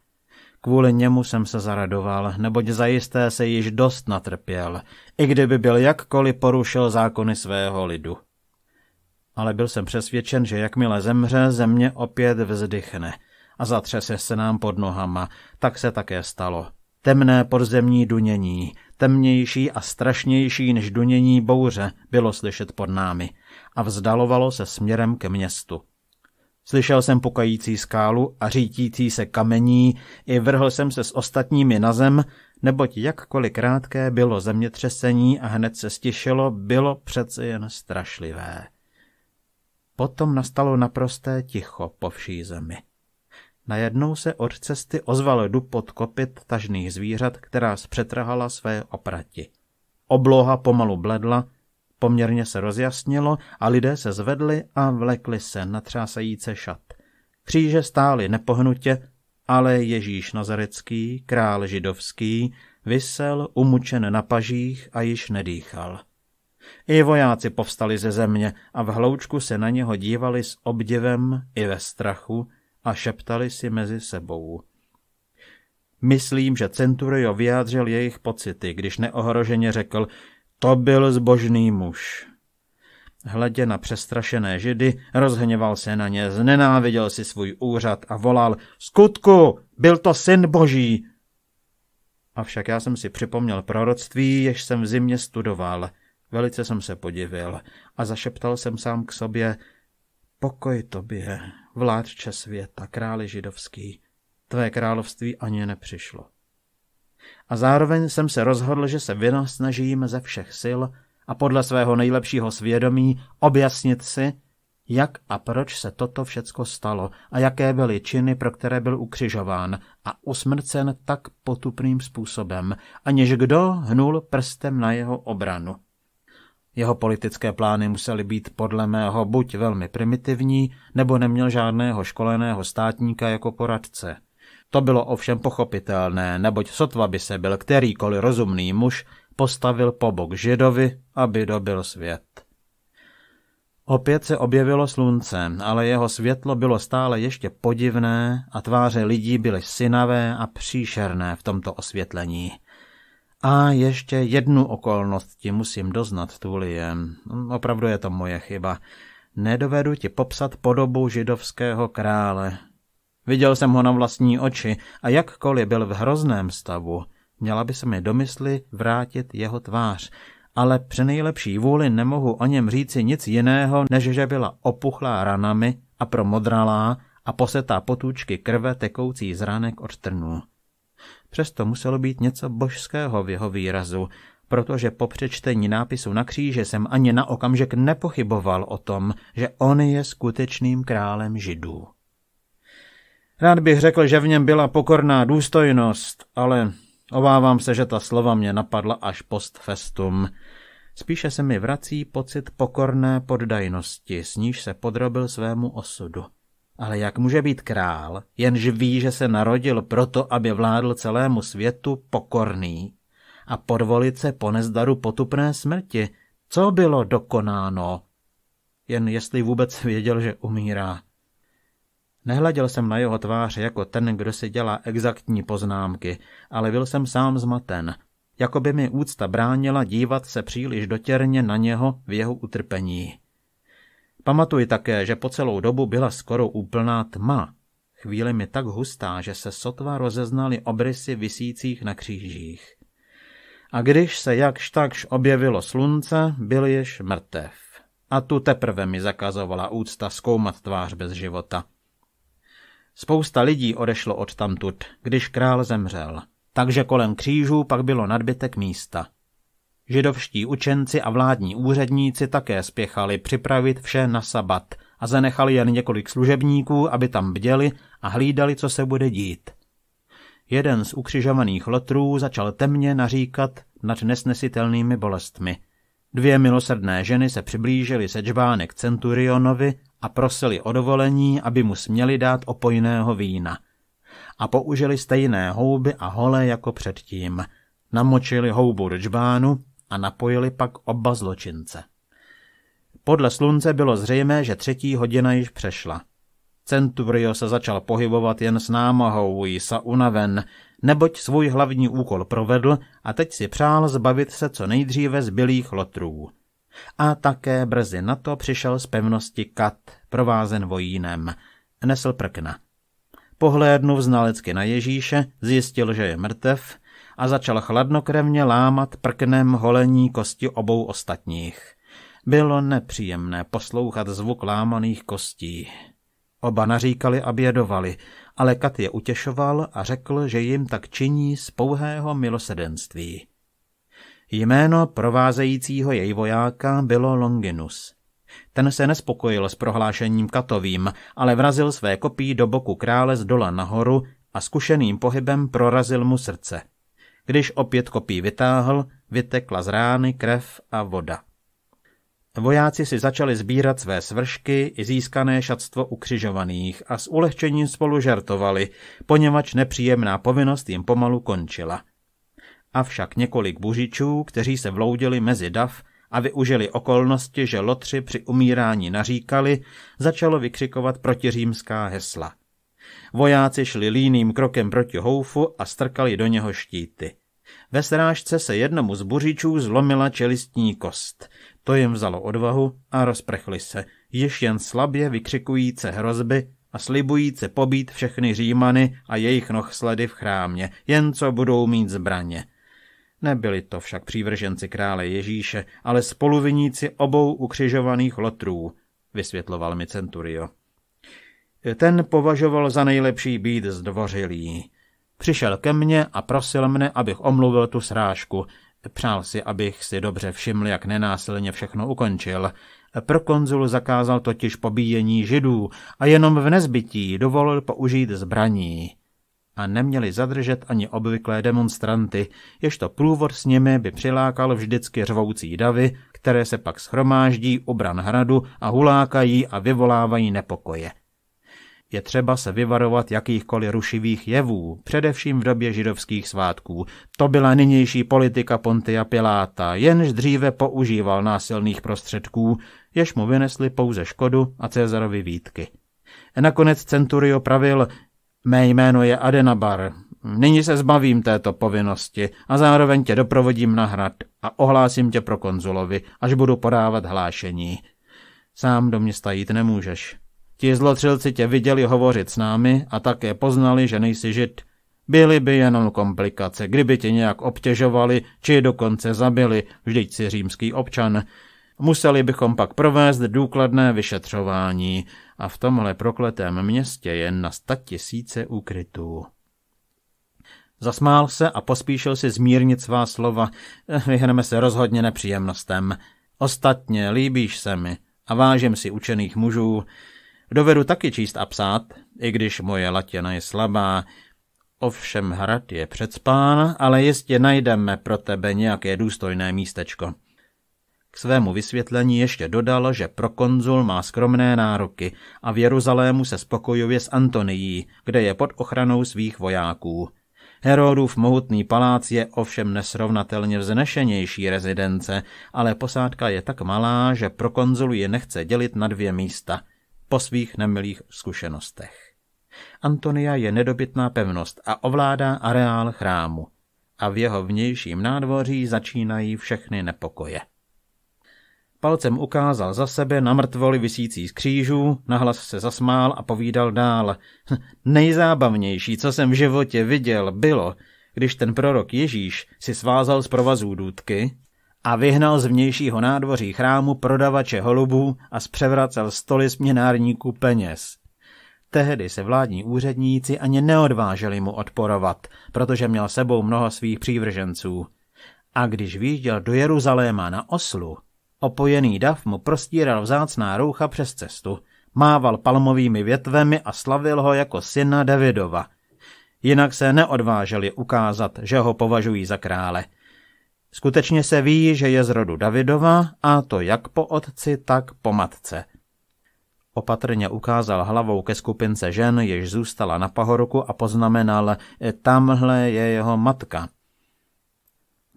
Kvůli němu jsem se zaradoval, neboť zajisté se již dost natrpěl, i kdyby byl jakkoliv porušil zákony svého lidu. Ale byl jsem přesvědčen, že jakmile zemře, země opět vzdychne a zatřese se nám pod nohama. Tak se také stalo. Temné podzemní dunění, temnější a strašnější než dunění bouře, bylo slyšet pod námi a vzdalovalo se směrem ke městu. Slyšel jsem pokající skálu a řítící se kamení, i vrhl jsem se s ostatními na zem, neboť jakkoliv krátké bylo zemětřesení a hned se stišilo, bylo přece jen strašlivé. Potom nastalo naprosté ticho po vší zemi. Najednou se od cesty ozval dupot kopit tažných zvířat, která zpřetrhala své oprati. Obloha pomalu bledla, Poměrně se rozjasnilo a lidé se zvedli a vlekli se na třásajíce šat. Kříže stály nepohnutě, ale Ježíš Nazarecký, král židovský, vysel umučen na pažích a již nedýchal. I vojáci povstali ze země a v hloučku se na něho dívali s obdivem i ve strachu a šeptali si mezi sebou. Myslím, že Centurio vyjádřil jejich pocity, když neohroženě řekl, to byl zbožný muž. Hledě na přestrašené židy, rozhněval se na ně, znenáviděl si svůj úřad a volal Skutku, byl to syn boží! Avšak já jsem si připomněl proroctví, jež jsem v zimě studoval. Velice jsem se podivil a zašeptal jsem sám k sobě Pokoj tobě, vládče světa, králi židovský, tvé království ani nepřišlo a zároveň jsem se rozhodl, že se vynasnažím ze všech sil a podle svého nejlepšího svědomí objasnit si, jak a proč se toto všecko stalo a jaké byly činy, pro které byl ukřižován a usmrcen tak potupným způsobem, aniž kdo hnul prstem na jeho obranu. Jeho politické plány musely být podle mého buď velmi primitivní, nebo neměl žádného školeného státníka jako poradce. To bylo ovšem pochopitelné, neboť sotva by se byl kterýkoliv rozumný muž postavil po bok židovi, aby dobil svět. Opět se objevilo slunce, ale jeho světlo bylo stále ještě podivné a tváře lidí byly synavé a příšerné v tomto osvětlení. A ještě jednu okolnost ti musím doznat, Tulie. Opravdu je to moje chyba. Nedovedu ti popsat podobu židovského krále, Viděl jsem ho na vlastní oči a jakkoliv byl v hrozném stavu, měla by se mi domysly vrátit jeho tvář, ale při nejlepší vůli nemohu o něm říci nic jiného, než že byla opuchlá ranami a promodralá a posetá potůčky krve tekoucí z ránek od trnů. Přesto muselo být něco božského v jeho výrazu, protože po přečtení nápisu na kříže jsem ani na okamžik nepochyboval o tom, že on je skutečným králem židů. Rád bych řekl, že v něm byla pokorná důstojnost, ale obávám se, že ta slova mě napadla až post festum. Spíše se mi vrací pocit pokorné poddajnosti, s níž se podrobil svému osudu. Ale jak může být král, jenž ví, že se narodil proto, aby vládl celému světu pokorný a podvolit se po nezdaru potupné smrti? Co bylo dokonáno? Jen jestli vůbec věděl, že umírá. Nehleděl jsem na jeho tvář jako ten, kdo si dělá exaktní poznámky, ale byl jsem sám zmaten. Jako by mi úcta bránila dívat se příliš dotěrně na něho v jeho utrpení. Pamatuji také, že po celou dobu byla skoro úplná tma. Chvíli mi tak hustá, že se sotva rozeznaly obrysy vysících na křížích. A když se jakž takž objevilo slunce, byl již mrtev. A tu teprve mi zakazovala úcta zkoumat tvář bez života. Spousta lidí odešlo odtamtud, když král zemřel, takže kolem křížů pak bylo nadbytek místa. Židovští učenci a vládní úředníci také spěchali připravit vše na sabat a zanechali jen několik služebníků, aby tam bděli a hlídali, co se bude dít. Jeden z ukřižovaných lotrů začal temně naříkat nad nesnesitelnými bolestmi. Dvě milosrdné ženy se přiblížily se džbánek centurionovi a prosili o dovolení, aby mu směli dát opojného vína. A použili stejné houby a hole jako předtím. Namočili houbu do džbánu a napojili pak oba zločince. Podle slunce bylo zřejmé, že třetí hodina již přešla. Centurio se začal pohybovat jen s námahou, sa unaven, neboť svůj hlavní úkol provedl a teď si přál zbavit se co nejdříve zbylých lotrů a také brzy na to přišel z pevnosti Kat, provázen vojínem. Nesl prkna. Pohlédnu znalecky na Ježíše, zjistil, že je mrtev a začal chladnokrevně lámat prknem holení kosti obou ostatních. Bylo nepříjemné poslouchat zvuk lámaných kostí. Oba naříkali a bědovali, ale Kat je utěšoval a řekl, že jim tak činí z pouhého milosedenství. Jméno provázejícího jej vojáka bylo Longinus. Ten se nespokojil s prohlášením Katovým, ale vrazil své kopí do boku krále z dola nahoru a zkušeným pohybem prorazil mu srdce. Když opět kopí vytáhl, vytekla z rány krev a voda. Vojáci si začali sbírat své svršky i získané šatstvo ukřižovaných a s ulehčením spolu žartovali, poněvadž nepříjemná povinnost jim pomalu končila. Avšak několik buřičů, kteří se vloudili mezi dav a využili okolnosti, že lotři při umírání naříkali, začalo vykřikovat protiřímská hesla. Vojáci šli líným krokem proti houfu a strkali do něho štíty. Ve srážce se jednomu z buřičů zlomila čelistní kost. To jim vzalo odvahu a rozprchli se, již jen slabě vykřikujíce hrozby a slibujíce pobít všechny římany a jejich nohsledy v chrámě, jen co budou mít zbraně – Nebyli to však přívrženci krále Ježíše, ale spoluviníci obou ukřižovaných lotrů, vysvětloval mi Centurio. Ten považoval za nejlepší být zdvořilý. Přišel ke mně a prosil mne, abych omluvil tu srážku. Přál si, abych si dobře všiml, jak nenásilně všechno ukončil. Prokonzul zakázal totiž pobíjení židů a jenom v nezbytí dovolil použít zbraní a neměli zadržet ani obvyklé demonstranty, to průvod s nimi by přilákal vždycky řvoucí davy, které se pak schromáždí u bran hradu a hulákají a vyvolávají nepokoje. Je třeba se vyvarovat jakýchkoliv rušivých jevů, především v době židovských svátků. To byla nynější politika Pontia Piláta, jenž dříve používal násilných prostředků, jež mu vynesli pouze škodu a Cezarovi výtky. Nakonec Centurio pravil, Mé jméno je Adenabar. Nyní se zbavím této povinnosti a zároveň tě doprovodím na hrad a ohlásím tě pro konzulovi, až budu podávat hlášení. Sám do města jít nemůžeš. Ti zlotřilci tě viděli hovořit s námi a také poznali, že nejsi žid. Byly by jenom komplikace, kdyby tě nějak obtěžovali, či dokonce zabili, vždyť si římský občan. Museli bychom pak provést důkladné vyšetřování a v tomhle prokletém městě je na sta tisíce ukrytů. Zasmál se a pospíšil si zmírnit svá slova. Eh, vyhneme se rozhodně nepříjemnostem. Ostatně, líbíš se mi a vážím si učených mužů. Dovedu taky číst a psát, i když moje latina je slabá. Ovšem hrad je předspán, ale jistě najdeme pro tebe nějaké důstojné místečko svému vysvětlení ještě dodal, že prokonzul má skromné nároky a v Jeruzalému se spokojuje s Antonií, kde je pod ochranou svých vojáků. Herodův mohutný palác je ovšem nesrovnatelně vznešenější rezidence, ale posádka je tak malá, že prokonzul ji nechce dělit na dvě místa po svých nemilých zkušenostech. Antonia je nedobytná pevnost a ovládá areál chrámu a v jeho vnějším nádvoří začínají všechny nepokoje. Palcem ukázal za sebe na mrtvoli vysící z křížů, nahlas se zasmál a povídal dál. [laughs] Nejzábavnější, co jsem v životě viděl, bylo, když ten prorok Ježíš si svázal z provazů důdky a vyhnal z vnějšího nádvoří chrámu prodavače holubů a zpřevracel stoly směnárníků peněz. Tehdy se vládní úředníci ani neodváželi mu odporovat, protože měl sebou mnoho svých přívrženců. A když výjížděl do Jeruzaléma na oslu, Opojený dav mu prostíral vzácná roucha přes cestu, mával palmovými větvemi a slavil ho jako syna Davidova. Jinak se neodváželi ukázat, že ho považují za krále. Skutečně se ví, že je z rodu Davidova, a to jak po otci, tak po matce. Opatrně ukázal hlavou ke skupince žen, jež zůstala na pahorku a poznamenal, e, tamhle je jeho matka –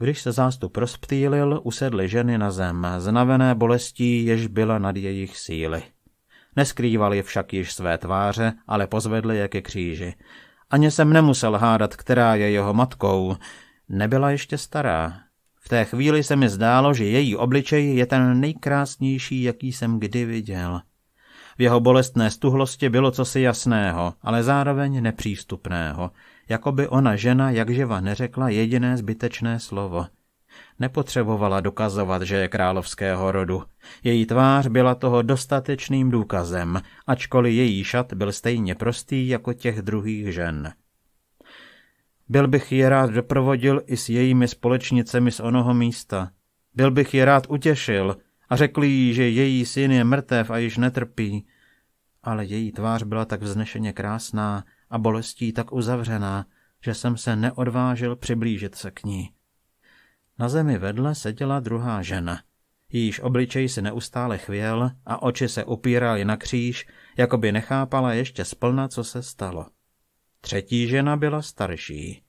když se zástup rozptýlil, usedly ženy na zem, znavené bolestí, jež byla nad jejich síly. Neskrývali však již své tváře, ale pozvedli je ke kříži. Ani jsem nemusel hádat, která je jeho matkou. Nebyla ještě stará. V té chvíli se mi zdálo, že její obličej je ten nejkrásnější, jaký jsem kdy viděl. V jeho bolestné stuhlosti bylo cosi jasného, ale zároveň nepřístupného – jako by ona žena jakživa neřekla jediné zbytečné slovo. Nepotřebovala dokazovat, že je královského rodu. Její tvář byla toho dostatečným důkazem, ačkoliv její šat byl stejně prostý jako těch druhých žen. Byl bych ji rád doprovodil i s jejími společnicemi z onoho místa. Byl bych ji rád utěšil a řekl jí, že její syn je mrtev a již netrpí. Ale její tvář byla tak vznešeně krásná, a bolestí tak uzavřená, že jsem se neodvážil přiblížit se k ní. Na zemi vedle seděla druhá žena. Jíž obličej se neustále chvěl a oči se upíraly na kříž, jako by nechápala ještě splna, co se stalo. Třetí žena byla starší.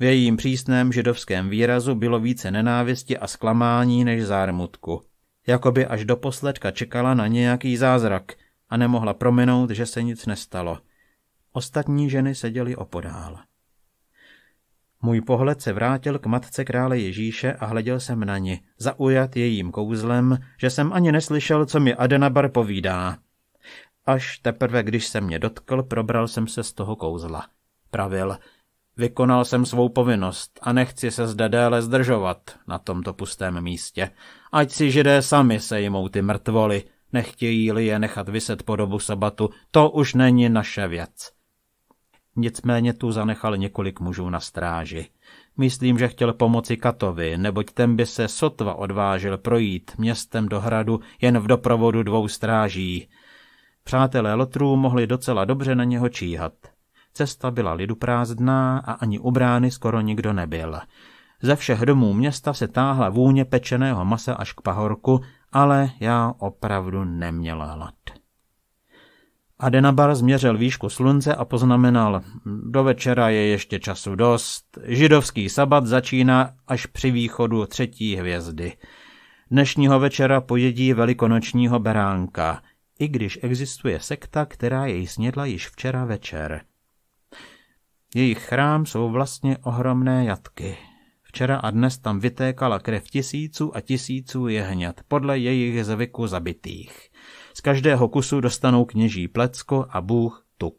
V jejím přísném židovském výrazu bylo více nenávisti a zklamání než zármutku. Jakoby až do posledka čekala na nějaký zázrak a nemohla prominout, že se nic nestalo – Ostatní ženy seděly opodál. Můj pohled se vrátil k matce krále Ježíše a hleděl jsem na ni, zaujat jejím kouzlem, že jsem ani neslyšel, co mi Adenabar povídá. Až teprve, když se mě dotkl, probral jsem se z toho kouzla. Pravil, vykonal jsem svou povinnost a nechci se zde déle zdržovat na tomto pustém místě. Ať si židé sami sejmou ty mrtvoly, nechtějí-li je nechat vyset po dobu sabatu, to už není naše věc. Nicméně tu zanechal několik mužů na stráži. Myslím, že chtěl pomoci Katovi, neboť ten by se sotva odvážil projít městem do hradu jen v doprovodu dvou stráží. Přátelé Lotrů mohli docela dobře na něho číhat. Cesta byla lidu prázdná a ani u brány skoro nikdo nebyl. Ze všech domů města se táhla vůně pečeného masa až k pahorku, ale já opravdu neměla hlad. Adenabar změřil výšku slunce a poznamenal, do večera je ještě času dost, židovský sabat začíná až při východu třetí hvězdy. Dnešního večera pojedí velikonočního beránka, i když existuje sekta, která jej snědla již včera večer. Jejich chrám jsou vlastně ohromné jatky. Včera a dnes tam vytékala krev tisíců a tisíců jehňat, podle jejich zvyku zabitých. Z každého kusu dostanou kněží plecko a bůh tuk.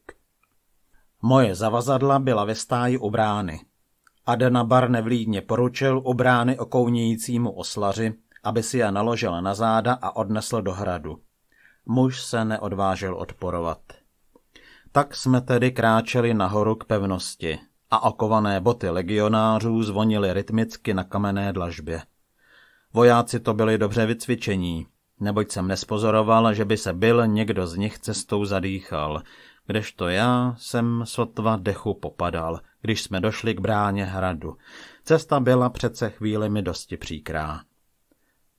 Moje zavazadla byla ve stáji u brány. Adenabar nevlídně poručil u brány okounějícímu oslaři, aby si je naložil na záda a odnesl do hradu. Muž se neodvážil odporovat. Tak jsme tedy kráčeli nahoru k pevnosti a okované boty legionářů zvonily rytmicky na kamenné dlažbě. Vojáci to byli dobře vycvičení, neboť jsem nespozoroval, že by se byl někdo z nich cestou zadýchal, kdežto já jsem sotva dechu popadal, když jsme došli k bráně hradu. Cesta byla přece chvíli mi dosti příkrá.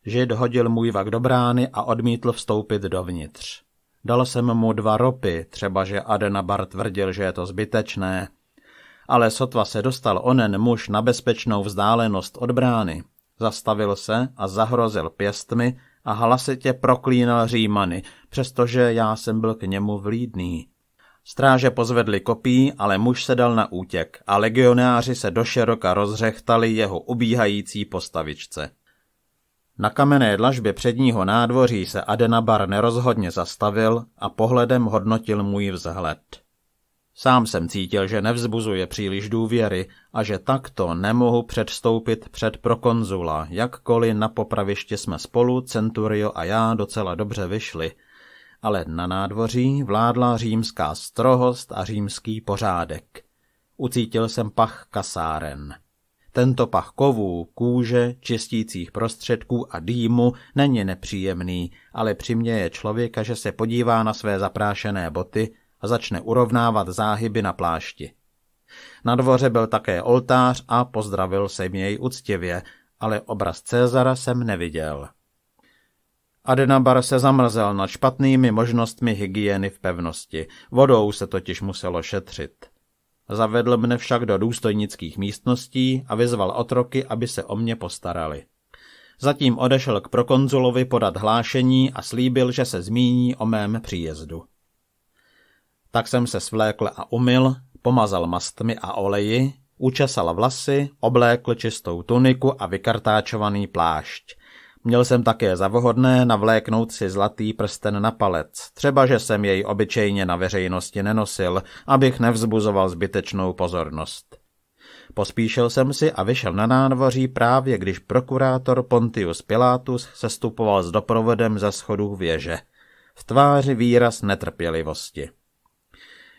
Žid hodil můj vak do brány a odmítl vstoupit dovnitř. Dal jsem mu dva ropy, třeba že Adenabar tvrdil, že je to zbytečné. Ale sotva se dostal onen muž na bezpečnou vzdálenost od brány. Zastavil se a zahrozil pěstmi, a hlasitě proklínal Římany, přestože já jsem byl k němu vlídný. Stráže pozvedli kopí, ale muž se dal na útěk a legionáři se doširoka rozřechtali jeho ubíhající postavičce. Na kamenné dlažbě předního nádvoří se Adenabar nerozhodně zastavil a pohledem hodnotil můj vzhled. Sám jsem cítil, že nevzbuzuje příliš důvěry a že takto nemohu předstoupit před prokonzula, jakkoliv na popravišti jsme spolu, Centurio a já docela dobře vyšli. Ale na nádvoří vládla římská strohost a římský pořádek. Ucítil jsem pach kasáren. Tento pach kovů, kůže, čistících prostředků a dýmu není nepříjemný, ale přiměje člověka, že se podívá na své zaprášené boty a začne urovnávat záhyby na plášti. Na dvoře byl také oltář a pozdravil jsem jej uctivě, ale obraz Cezara jsem neviděl. Adenabar se zamrzel nad špatnými možnostmi hygieny v pevnosti, vodou se totiž muselo šetřit. Zavedl mne však do důstojnických místností a vyzval otroky, aby se o mě postarali. Zatím odešel k prokonzulovi podat hlášení a slíbil, že se zmíní o mém příjezdu. Tak jsem se svlékl a umyl, pomazal mastmi a oleji, učesal vlasy, oblékl čistou tuniku a vykartáčovaný plášť. Měl jsem také zavohodné navléknout si zlatý prsten na palec, třeba že jsem jej obyčejně na veřejnosti nenosil, abych nevzbuzoval zbytečnou pozornost. Pospíšil jsem si a vyšel na nádvoří právě, když prokurátor Pontius Pilatus sestupoval s doprovodem ze schodů věže. V tváři výraz netrpělivosti.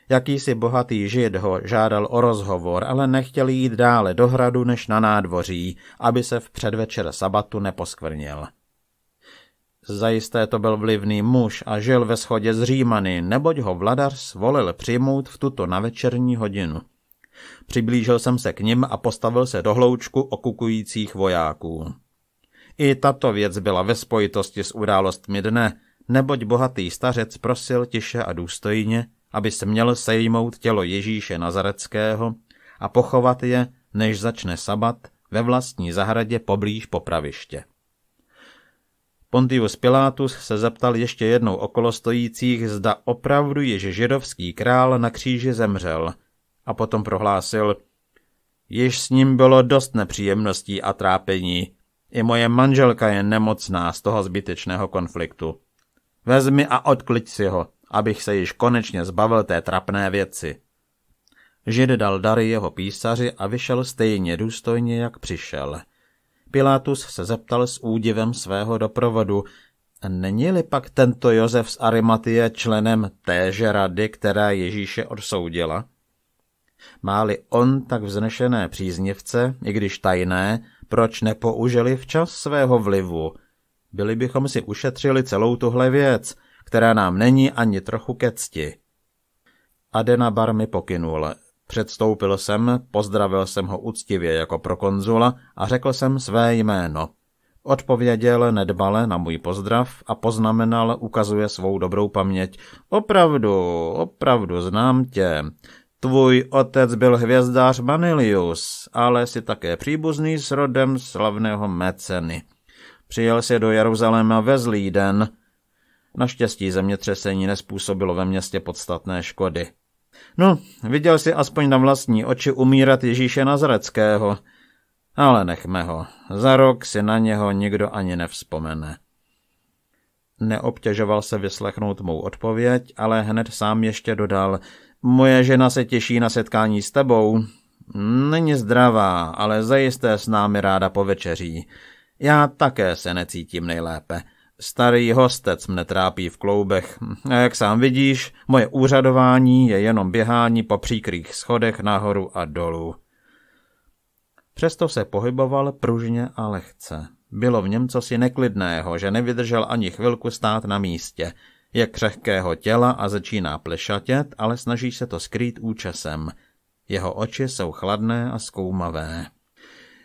Jakýsi bohatý žid ho žádal o rozhovor, ale nechtěl jít dále do hradu než na nádvoří, aby se v předvečer sabatu neposkvrnil. Zajisté to byl vlivný muž a žil ve schodě z Římany, neboť ho vladař svolil přijmout v tuto navečerní hodinu. Přiblížil jsem se k nim a postavil se do hloučku okukujících vojáků. I tato věc byla ve spojitosti s událostmi dne, neboť bohatý stařec prosil tiše a důstojně – aby měl sejmout tělo Ježíše Nazareckého a pochovat je, než začne sabat, ve vlastní zahradě poblíž popraviště. Pontius Pilatus se zeptal ještě jednou okolo stojících zda opravdu již židovský král na kříži zemřel a potom prohlásil, již s ním bylo dost nepříjemností a trápení, i moje manželka je nemocná z toho zbytečného konfliktu. Vezmi a odkliď si ho, abych se již konečně zbavil té trapné věci. Žid dal dary jeho písaři a vyšel stejně důstojně, jak přišel. Pilátus se zeptal s údivem svého doprovodu, není-li pak tento Josef z Arimatie členem téže rady, která Ježíše odsoudila? Máli on tak vznešené příznivce, i když tajné, proč nepoužili včas svého vlivu? Byli bychom si ušetřili celou tuhle věc – která nám není ani trochu ke cti. Adena Bar mi pokynul. Předstoupil jsem, pozdravil jsem ho úctivě jako prokonzula a řekl jsem své jméno. Odpověděl nedbale na můj pozdrav a poznamenal, ukazuje svou dobrou paměť. Opravdu, opravdu znám tě. Tvůj otec byl hvězdář Manilius, ale si také příbuzný s rodem slavného Meceny. Přijel si do Jeruzaléma ve zlý den – Naštěstí zemětřesení nespůsobilo ve městě podstatné škody. No, viděl si aspoň na vlastní oči umírat Ježíše Nazareckého. Ale nechme ho. Za rok si na něho nikdo ani nevzpomene. Neobtěžoval se vyslechnout mou odpověď, ale hned sám ještě dodal. Moje žena se těší na setkání s tebou. Není zdravá, ale zajisté s námi ráda povečeří. Já také se necítím nejlépe. Starý hostec mne trápí v kloubech. A jak sám vidíš, moje úřadování je jenom běhání po příkrých schodech nahoru a dolů. Přesto se pohyboval pružně a lehce. Bylo v něm cosi neklidného, že nevydržel ani chvilku stát na místě. Je křehkého těla a začíná plešatět, ale snaží se to skrýt účesem. Jeho oči jsou chladné a zkoumavé.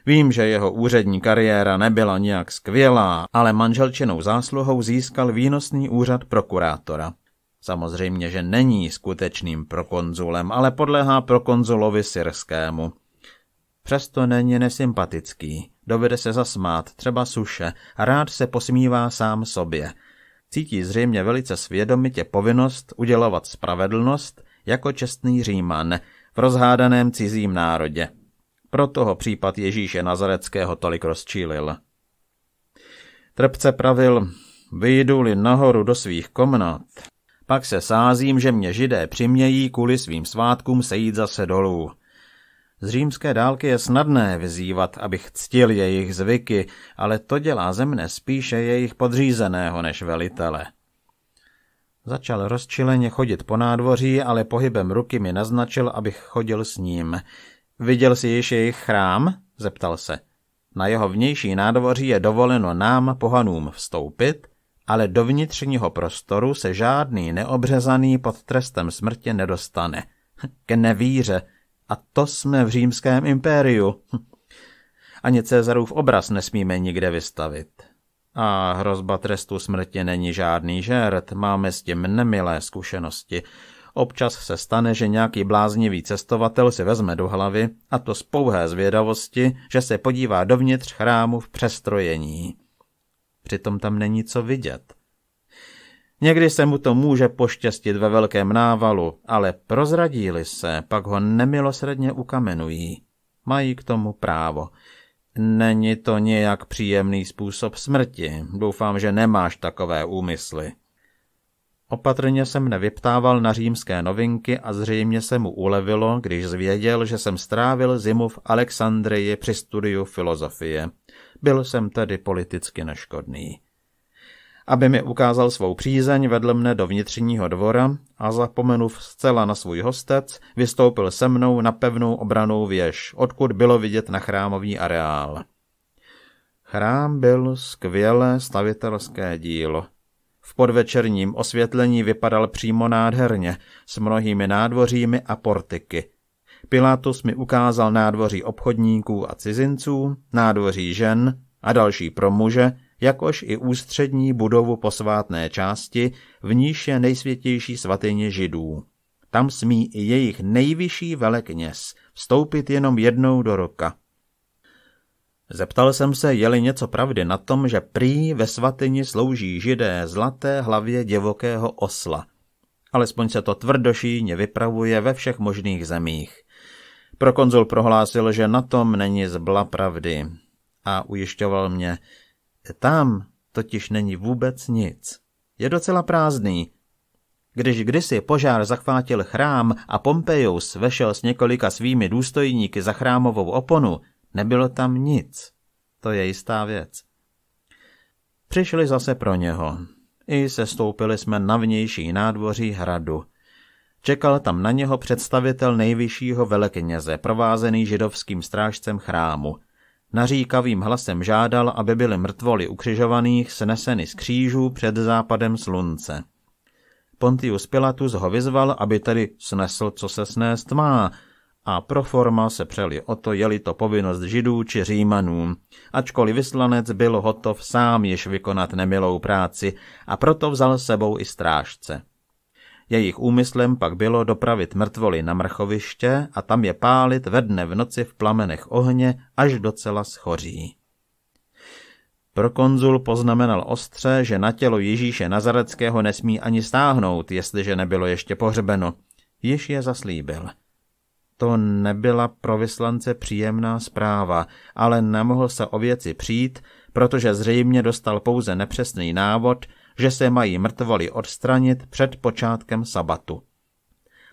Vím, že jeho úřední kariéra nebyla nijak skvělá, ale manželčinou zásluhou získal výnosný úřad prokurátora. Samozřejmě, že není skutečným prokonzulem, ale podlehá prokonzulovi syrskému. Přesto není nesympatický, dovede se zasmát, třeba suše, a rád se posmívá sám sobě. Cítí zřejmě velice svědomitě povinnost udělovat spravedlnost jako čestný říman v rozhádaném cizím národě. Proto ho případ Ježíše Nazareckého tolik rozčílil. Trpce pravil, vyjdu-li nahoru do svých komnat, pak se sázím, že mě židé přimějí kvůli svým svátkům sejít zase dolů. Z římské dálky je snadné vyzývat, abych ctil jejich zvyky, ale to dělá ze mne spíše jejich podřízeného než velitele. Začal rozčileně chodit po nádvoří, ale pohybem ruky mi naznačil, abych chodil s ním. Viděl jsi již jejich chrám? zeptal se. Na jeho vnější nádvoří je dovoleno nám, pohanům, vstoupit, ale do vnitřního prostoru se žádný neobřezaný pod trestem smrti nedostane. K nevíře. A to jsme v římském impériu. [laughs] Ani Cezarův obraz nesmíme nikde vystavit. A hrozba trestu smrti není žádný žert, máme s tím nemilé zkušenosti. Občas se stane, že nějaký bláznivý cestovatel si vezme do hlavy, a to z pouhé zvědavosti, že se podívá dovnitř chrámu v přestrojení. Přitom tam není co vidět. Někdy se mu to může poštěstit ve velkém návalu, ale prozradí-li se, pak ho nemilosredně ukamenují. Mají k tomu právo. Není to nějak příjemný způsob smrti. Doufám, že nemáš takové úmysly. Opatrně jsem nevyptával na římské novinky a zřejmě se mu ulevilo, když zvěděl, že jsem strávil zimu v Alexandrii při studiu filozofie. Byl jsem tedy politicky neškodný. Aby mi ukázal svou přízeň, vedl mne do vnitřního dvora a zapomenuv zcela na svůj hostec, vystoupil se mnou na pevnou obranou věž, odkud bylo vidět na chrámový areál. Chrám byl skvělé stavitelské dílo. V podvečerním osvětlení vypadal přímo nádherně, s mnohými nádvořími a portiky. Pilatus mi ukázal nádvoří obchodníků a cizinců, nádvoří žen a další pro muže, jakož i ústřední budovu posvátné části, v níž je nejsvětější svatyně židů. Tam smí i jejich nejvyšší velekněz vstoupit jenom jednou do roka – Zeptal jsem se, jeli něco pravdy na tom, že prý ve svatyni slouží židé zlaté hlavě divokého osla. Alespoň se to tvrdošíně vypravuje ve všech možných zemích. Prokonzul prohlásil, že na tom není zbla pravdy a ujišťoval mě, tam totiž není vůbec nic. Je docela prázdný. Když kdysi požár zachvátil chrám a Pompejus vešel s několika svými důstojníky za chrámovou oponu, Nebylo tam nic. To je jistá věc. Přišli zase pro něho. I sestoupili jsme na vnější nádvoří hradu. Čekal tam na něho představitel nejvyššího velekněze, provázený židovským strážcem chrámu. Naříkavým hlasem žádal, aby byly mrtvoly ukřižovaných sneseny z křížů před západem slunce. Pontius Pilatus ho vyzval, aby tedy snesl, co se snést má, a pro forma se přeli o to, jeli to povinnost židů či římanů, ačkoliv vyslanec byl hotov sám již vykonat nemilou práci a proto vzal sebou i strážce. Jejich úmyslem pak bylo dopravit mrtvoly na mrchoviště a tam je pálit ve dne v noci v plamenech ohně, až docela schoří. Prokonzul poznamenal ostře, že na tělo Ježíše Nazareckého nesmí ani stáhnout, jestliže nebylo ještě pohřbeno. Již je zaslíbil. To nebyla pro vyslance příjemná zpráva, ale nemohl se o věci přijít, protože zřejmě dostal pouze nepřesný návod, že se mají mrtvoly odstranit před počátkem sabatu.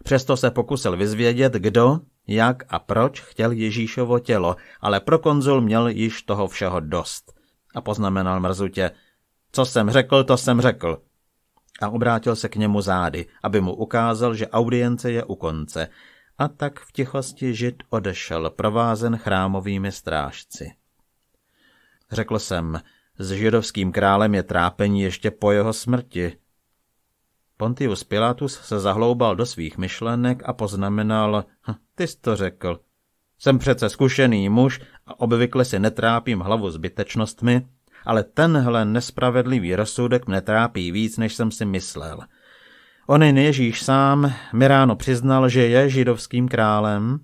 Přesto se pokusil vyzvědět, kdo, jak a proč chtěl Ježíšovo tělo, ale pro konzul měl již toho všeho dost. A poznamenal mrzutě, co jsem řekl, to jsem řekl. A obrátil se k němu zády, aby mu ukázal, že audience je u konce a tak v tichosti žid odešel, provázen chrámovými strážci. Řekl jsem, s židovským králem je trápení ještě po jeho smrti. Pontius Pilatus se zahloubal do svých myšlenek a poznamenal, hm, ty jsi to řekl. Jsem přece zkušený muž a obvykle si netrápím hlavu zbytečnostmi, ale tenhle nespravedlivý rozsudek mne trápí víc, než jsem si myslel – Onen Ježíš sám mi ráno přiznal, že je židovským králem,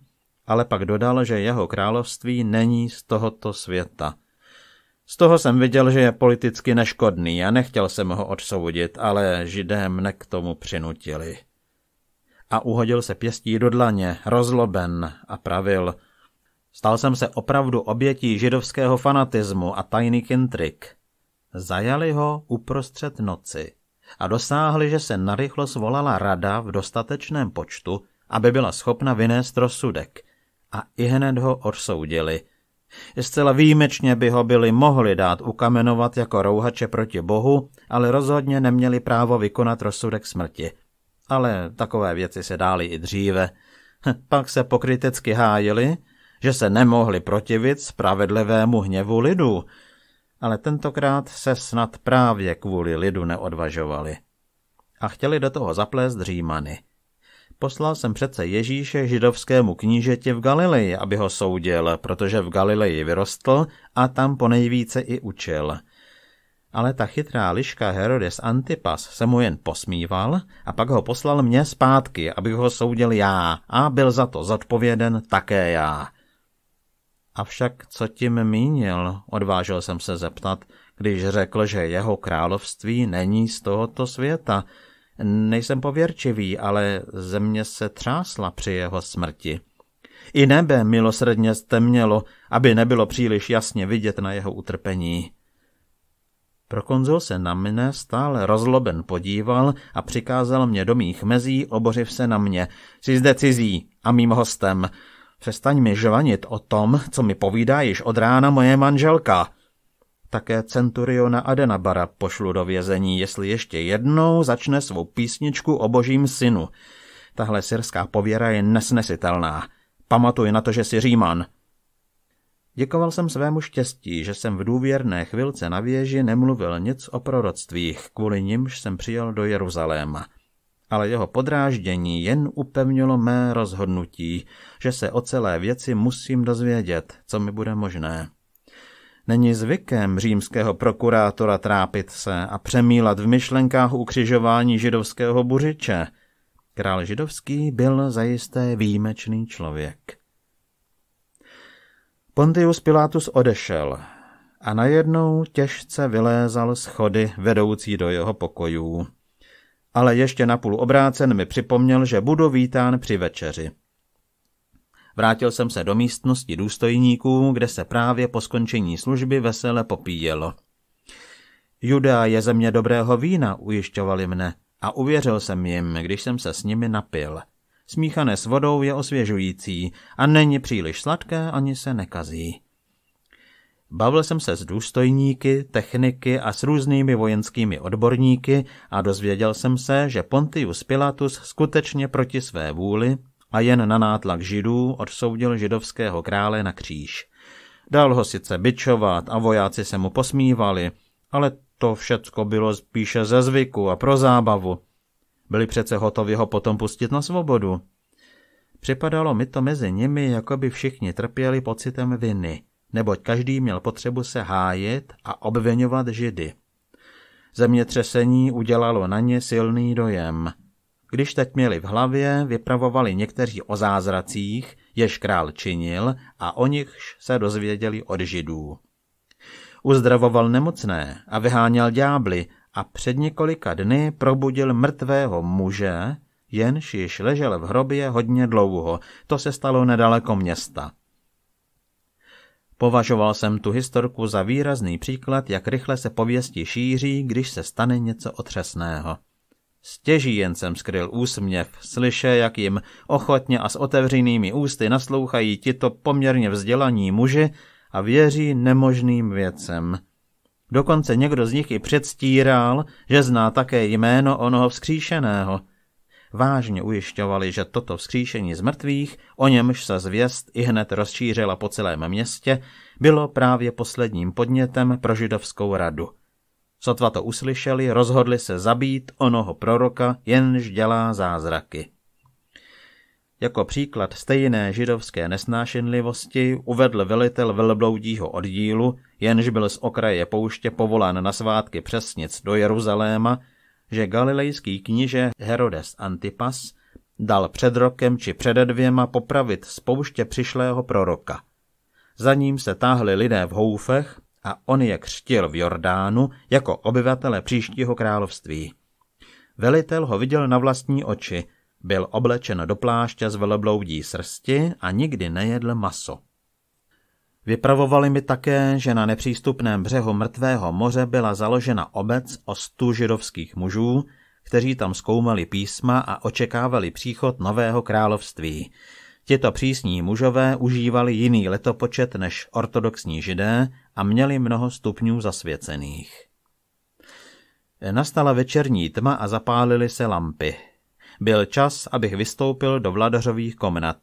ale pak dodal, že jeho království není z tohoto světa. Z toho jsem viděl, že je politicky neškodný a nechtěl jsem ho odsoudit, ale židé mne k tomu přinutili. A uhodil se pěstí do dlaně, rozloben a pravil. Stal jsem se opravdu obětí židovského fanatismu a tajných intrik. Zajali ho uprostřed noci a dosáhli, že se narychlo zvolala rada v dostatečném počtu, aby byla schopna vynést rozsudek a i hned ho odsoudili. Zcela výjimečně by ho byli mohli dát ukamenovat jako rouhače proti Bohu, ale rozhodně neměli právo vykonat rozsudek smrti. Ale takové věci se dály i dříve. Hm, pak se pokrytecky hájili, že se nemohli protivit spravedlivému hněvu lidu, ale tentokrát se snad právě kvůli lidu neodvažovali. A chtěli do toho zaplést římany. Poslal jsem přece Ježíše židovskému knížeti v Galileji, aby ho soudil, protože v Galileji vyrostl a tam po nejvíce i učil. Ale ta chytrá liška Herodes Antipas se mu jen posmíval a pak ho poslal mě zpátky, abych ho soudil já a byl za to zodpověden také já. Avšak co tím mínil, odvážil jsem se zeptat, když řekl, že jeho království není z tohoto světa. Nejsem pověrčivý, ale země se třásla při jeho smrti. I nebe milosrdně stemnělo, aby nebylo příliš jasně vidět na jeho utrpení. Prokonzul se na mne stále rozloben podíval a přikázal mě do mých mezí, obořiv se na mě. Jsi zde cizí a mým hostem. Přestaň mi žvanit o tom, co mi povídá již od rána moje manželka. Také centuriona Adenabara pošlu do vězení, jestli ještě jednou začne svou písničku o božím synu. Tahle syrská pověra je nesnesitelná. Pamatuj na to, že jsi Říman. Děkoval jsem svému štěstí, že jsem v důvěrné chvilce na věži nemluvil nic o proroctvích, kvůli nimž jsem přijel do Jeruzaléma ale jeho podráždění jen upevnilo mé rozhodnutí, že se o celé věci musím dozvědět, co mi bude možné. Není zvykem římského prokurátora trápit se a přemílat v myšlenkách ukřižování židovského buřiče. Král židovský byl zajisté výjimečný člověk. Pontius Pilatus odešel a najednou těžce vylézal schody vedoucí do jeho pokojů ale ještě napůl obrácen mi připomněl, že budu vítán při večeři. Vrátil jsem se do místnosti důstojníků, kde se právě po skončení služby vesele popíjelo. Judá je země dobrého vína, ujišťovali mne, a uvěřil jsem jim, když jsem se s nimi napil. Smíchané s vodou je osvěžující a není příliš sladké ani se nekazí. Bavil jsem se s důstojníky, techniky a s různými vojenskými odborníky a dozvěděl jsem se, že Pontius Pilatus skutečně proti své vůli a jen na nátlak židů odsoudil židovského krále na kříž. Dal ho sice bičovat a vojáci se mu posmívali, ale to všecko bylo spíše ze zvyku a pro zábavu. Byli přece hotovi ho potom pustit na svobodu. Připadalo mi to mezi nimi, jako by všichni trpěli pocitem viny – neboť každý měl potřebu se hájit a obvinovat židy. Zemětřesení udělalo na ně silný dojem. Když teď měli v hlavě, vypravovali někteří o zázracích, jež král činil a o nichž se dozvěděli od židů. Uzdravoval nemocné a vyháněl ďábly a před několika dny probudil mrtvého muže, jenž již ležel v hrobě hodně dlouho, to se stalo nedaleko města. Považoval jsem tu historku za výrazný příklad, jak rychle se pověsti šíří, když se stane něco otřesného. Stěží jen jsem skryl úsměv, slyše, jak jim ochotně a s otevřenými ústy naslouchají tito poměrně vzdělaní muži a věří nemožným věcem. Dokonce někdo z nich i předstíral, že zná také jméno onoho vzkříšeného – vážně ujišťovali, že toto vzkříšení z mrtvých, o němž se zvěst i hned rozšířila po celém městě, bylo právě posledním podnětem pro židovskou radu. Sotva to uslyšeli, rozhodli se zabít onoho proroka, jenž dělá zázraky. Jako příklad stejné židovské nesnášenlivosti uvedl velitel velbloudího oddílu, jenž byl z okraje pouště povolán na svátky přesnic do Jeruzaléma, že galilejský kníže Herodes Antipas dal před rokem či před dvěma popravit spouště přišlého proroka. Za ním se táhli lidé v houfech a on je křtil v Jordánu jako obyvatele příštího království. Velitel ho viděl na vlastní oči, byl oblečen do pláště z velebloudí srsti a nikdy nejedl maso. Vypravovali mi také, že na nepřístupném břehu mrtvého moře byla založena obec o stu židovských mužů, kteří tam zkoumali písma a očekávali příchod nového království. Tito přísní mužové užívali jiný letopočet než ortodoxní židé a měli mnoho stupňů zasvěcených. Nastala večerní tma a zapálily se lampy. Byl čas, abych vystoupil do vladařových komnat.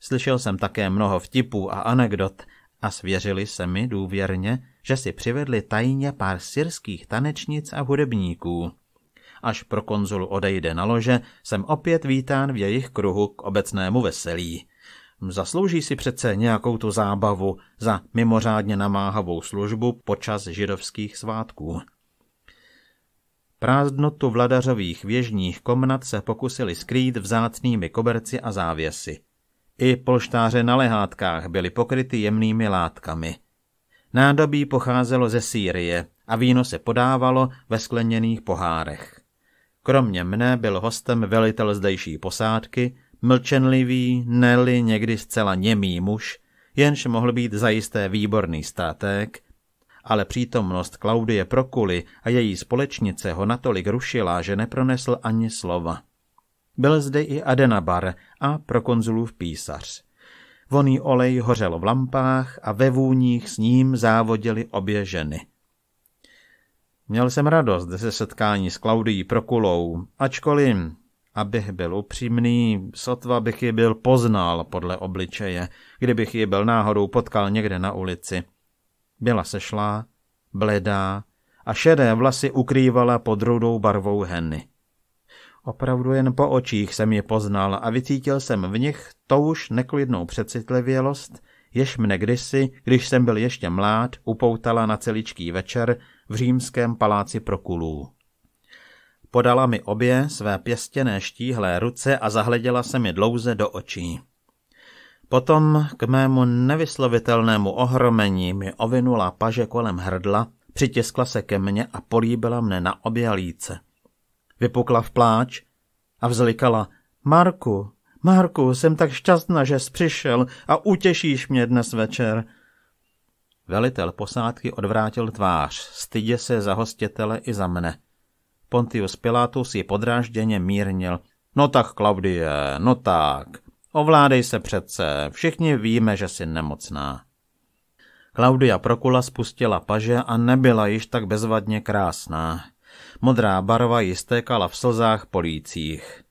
Slyšel jsem také mnoho vtipů a anekdot a svěřili se mi důvěrně, že si přivedli tajně pár syrských tanečnic a hudebníků. Až pro konzul odejde na lože, jsem opět vítán v jejich kruhu k obecnému veselí. Zaslouží si přece nějakou tu zábavu za mimořádně namáhavou službu počas židovských svátků. Prázdnotu vladařových věžních komnat se pokusili skrýt vzácnými koberci a závěsy. I polštáře na lehátkách byly pokryty jemnými látkami. Nádobí pocházelo ze Sýrie a víno se podávalo ve skleněných pohárech. Kromě mne byl hostem velitel zdejší posádky, mlčenlivý, neli někdy zcela němý muž, jenž mohl být zajisté výborný státek, ale přítomnost Klaudie Prokuly a její společnice ho natolik rušila, že nepronesl ani slova. Byl zde i Adenabar a prokonzulův písař. Voný olej hořel v lampách a ve vůních s ním závodili obě ženy. Měl jsem radost ze setkání s Klaudií Prokulou, ačkoliv, abych byl upřímný, sotva bych ji byl poznal podle obličeje, kdybych ji byl náhodou potkal někde na ulici. Byla sešlá, bledá a šedé vlasy ukrývala pod rudou barvou henny. Opravdu jen po očích jsem je poznal a vycítil jsem v nich touž neklidnou přecitlivělost, jež mne kdysi, když jsem byl ještě mlád, upoutala na celičký večer v římském paláci prokulů. Podala mi obě své pěstěné štíhlé ruce a zahleděla se mi dlouze do očí. Potom k mému nevyslovitelnému ohromení mi ovinula paže kolem hrdla, přitiskla se ke mně a políbila mne na obě líce. Vypukla v pláč a vzlikala. Marku, Marku, jsem tak šťastná, že jsi přišel a utěšíš mě dnes večer. Velitel posádky odvrátil tvář, stydě se za hostitele i za mne. Pontius Pilatus ji podrážděně mírnil. No tak, Klaudie, no tak, ovládej se přece, všichni víme, že jsi nemocná. Klaudia Prokula spustila paže a nebyla již tak bezvadně krásná. Modrá barva ji stékala v slzách polících.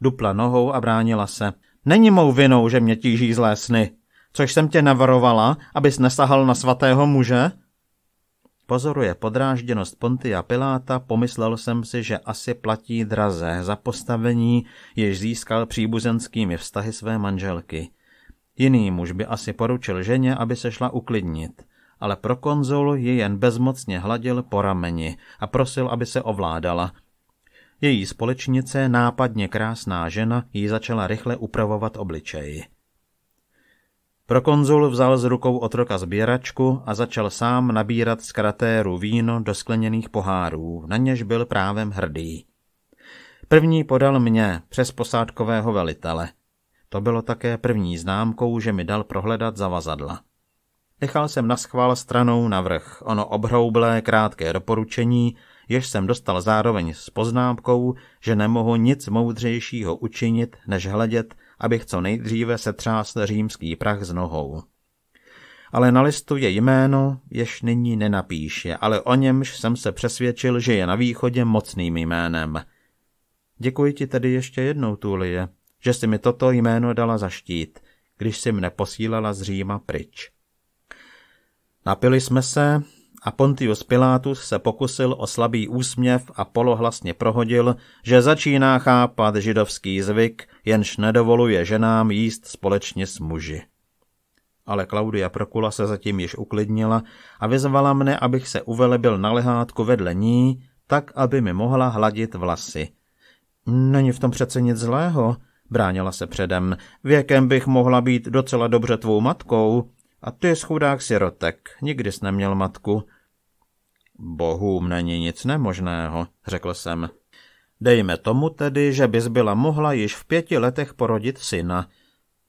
Dupla nohou a bránila se. Není mou vinou, že mě tíží zlé sny. Což jsem tě navarovala, abys nesahal na svatého muže? Pozoruje podrážděnost Pontia Piláta, pomyslel jsem si, že asi platí draze za postavení, jež získal příbuzenskými vztahy své manželky. Jiný muž by asi poručil ženě, aby se šla uklidnit ale prokonzul ji jen bezmocně hladil po rameni a prosil, aby se ovládala. Její společnice, nápadně krásná žena, jí začala rychle upravovat obličej. Prokonzul vzal z rukou otroka sběračku a začal sám nabírat z kratéru víno do skleněných pohárů, na něž byl právem hrdý. První podal mě přes posádkového velitele. To bylo také první známkou, že mi dal prohledat zavazadla. Nechal jsem na schvál stranou navrh ono obhroublé krátké doporučení, jež jsem dostal zároveň s poznámkou, že nemohu nic moudřejšího učinit, než hledět, abych co nejdříve setřásl římský prach s nohou. Ale na listu je jméno, jež nyní nenapíše, ale o němž jsem se přesvědčil, že je na východě mocným jménem. Děkuji ti tedy ještě jednou, Tulie, že jsi mi toto jméno dala zaštít, když jsi mne posílala z Říma pryč. Napili jsme se a Pontius Pilatus se pokusil o slabý úsměv a polohlasně prohodil, že začíná chápat židovský zvyk, jenž nedovoluje ženám jíst společně s muži. Ale Klaudia Prokula se zatím již uklidnila a vyzvala mne, abych se uvelebil na lehátku vedle ní, tak, aby mi mohla hladit vlasy. Není v tom přece nic zlého, bránila se předem. Věkem bych mohla být docela dobře tvou matkou, a to je schudák sirotek, nikdy jsi neměl matku. Bohům není nic nemožného, řekl jsem. Dejme tomu tedy, že bys byla mohla již v pěti letech porodit syna.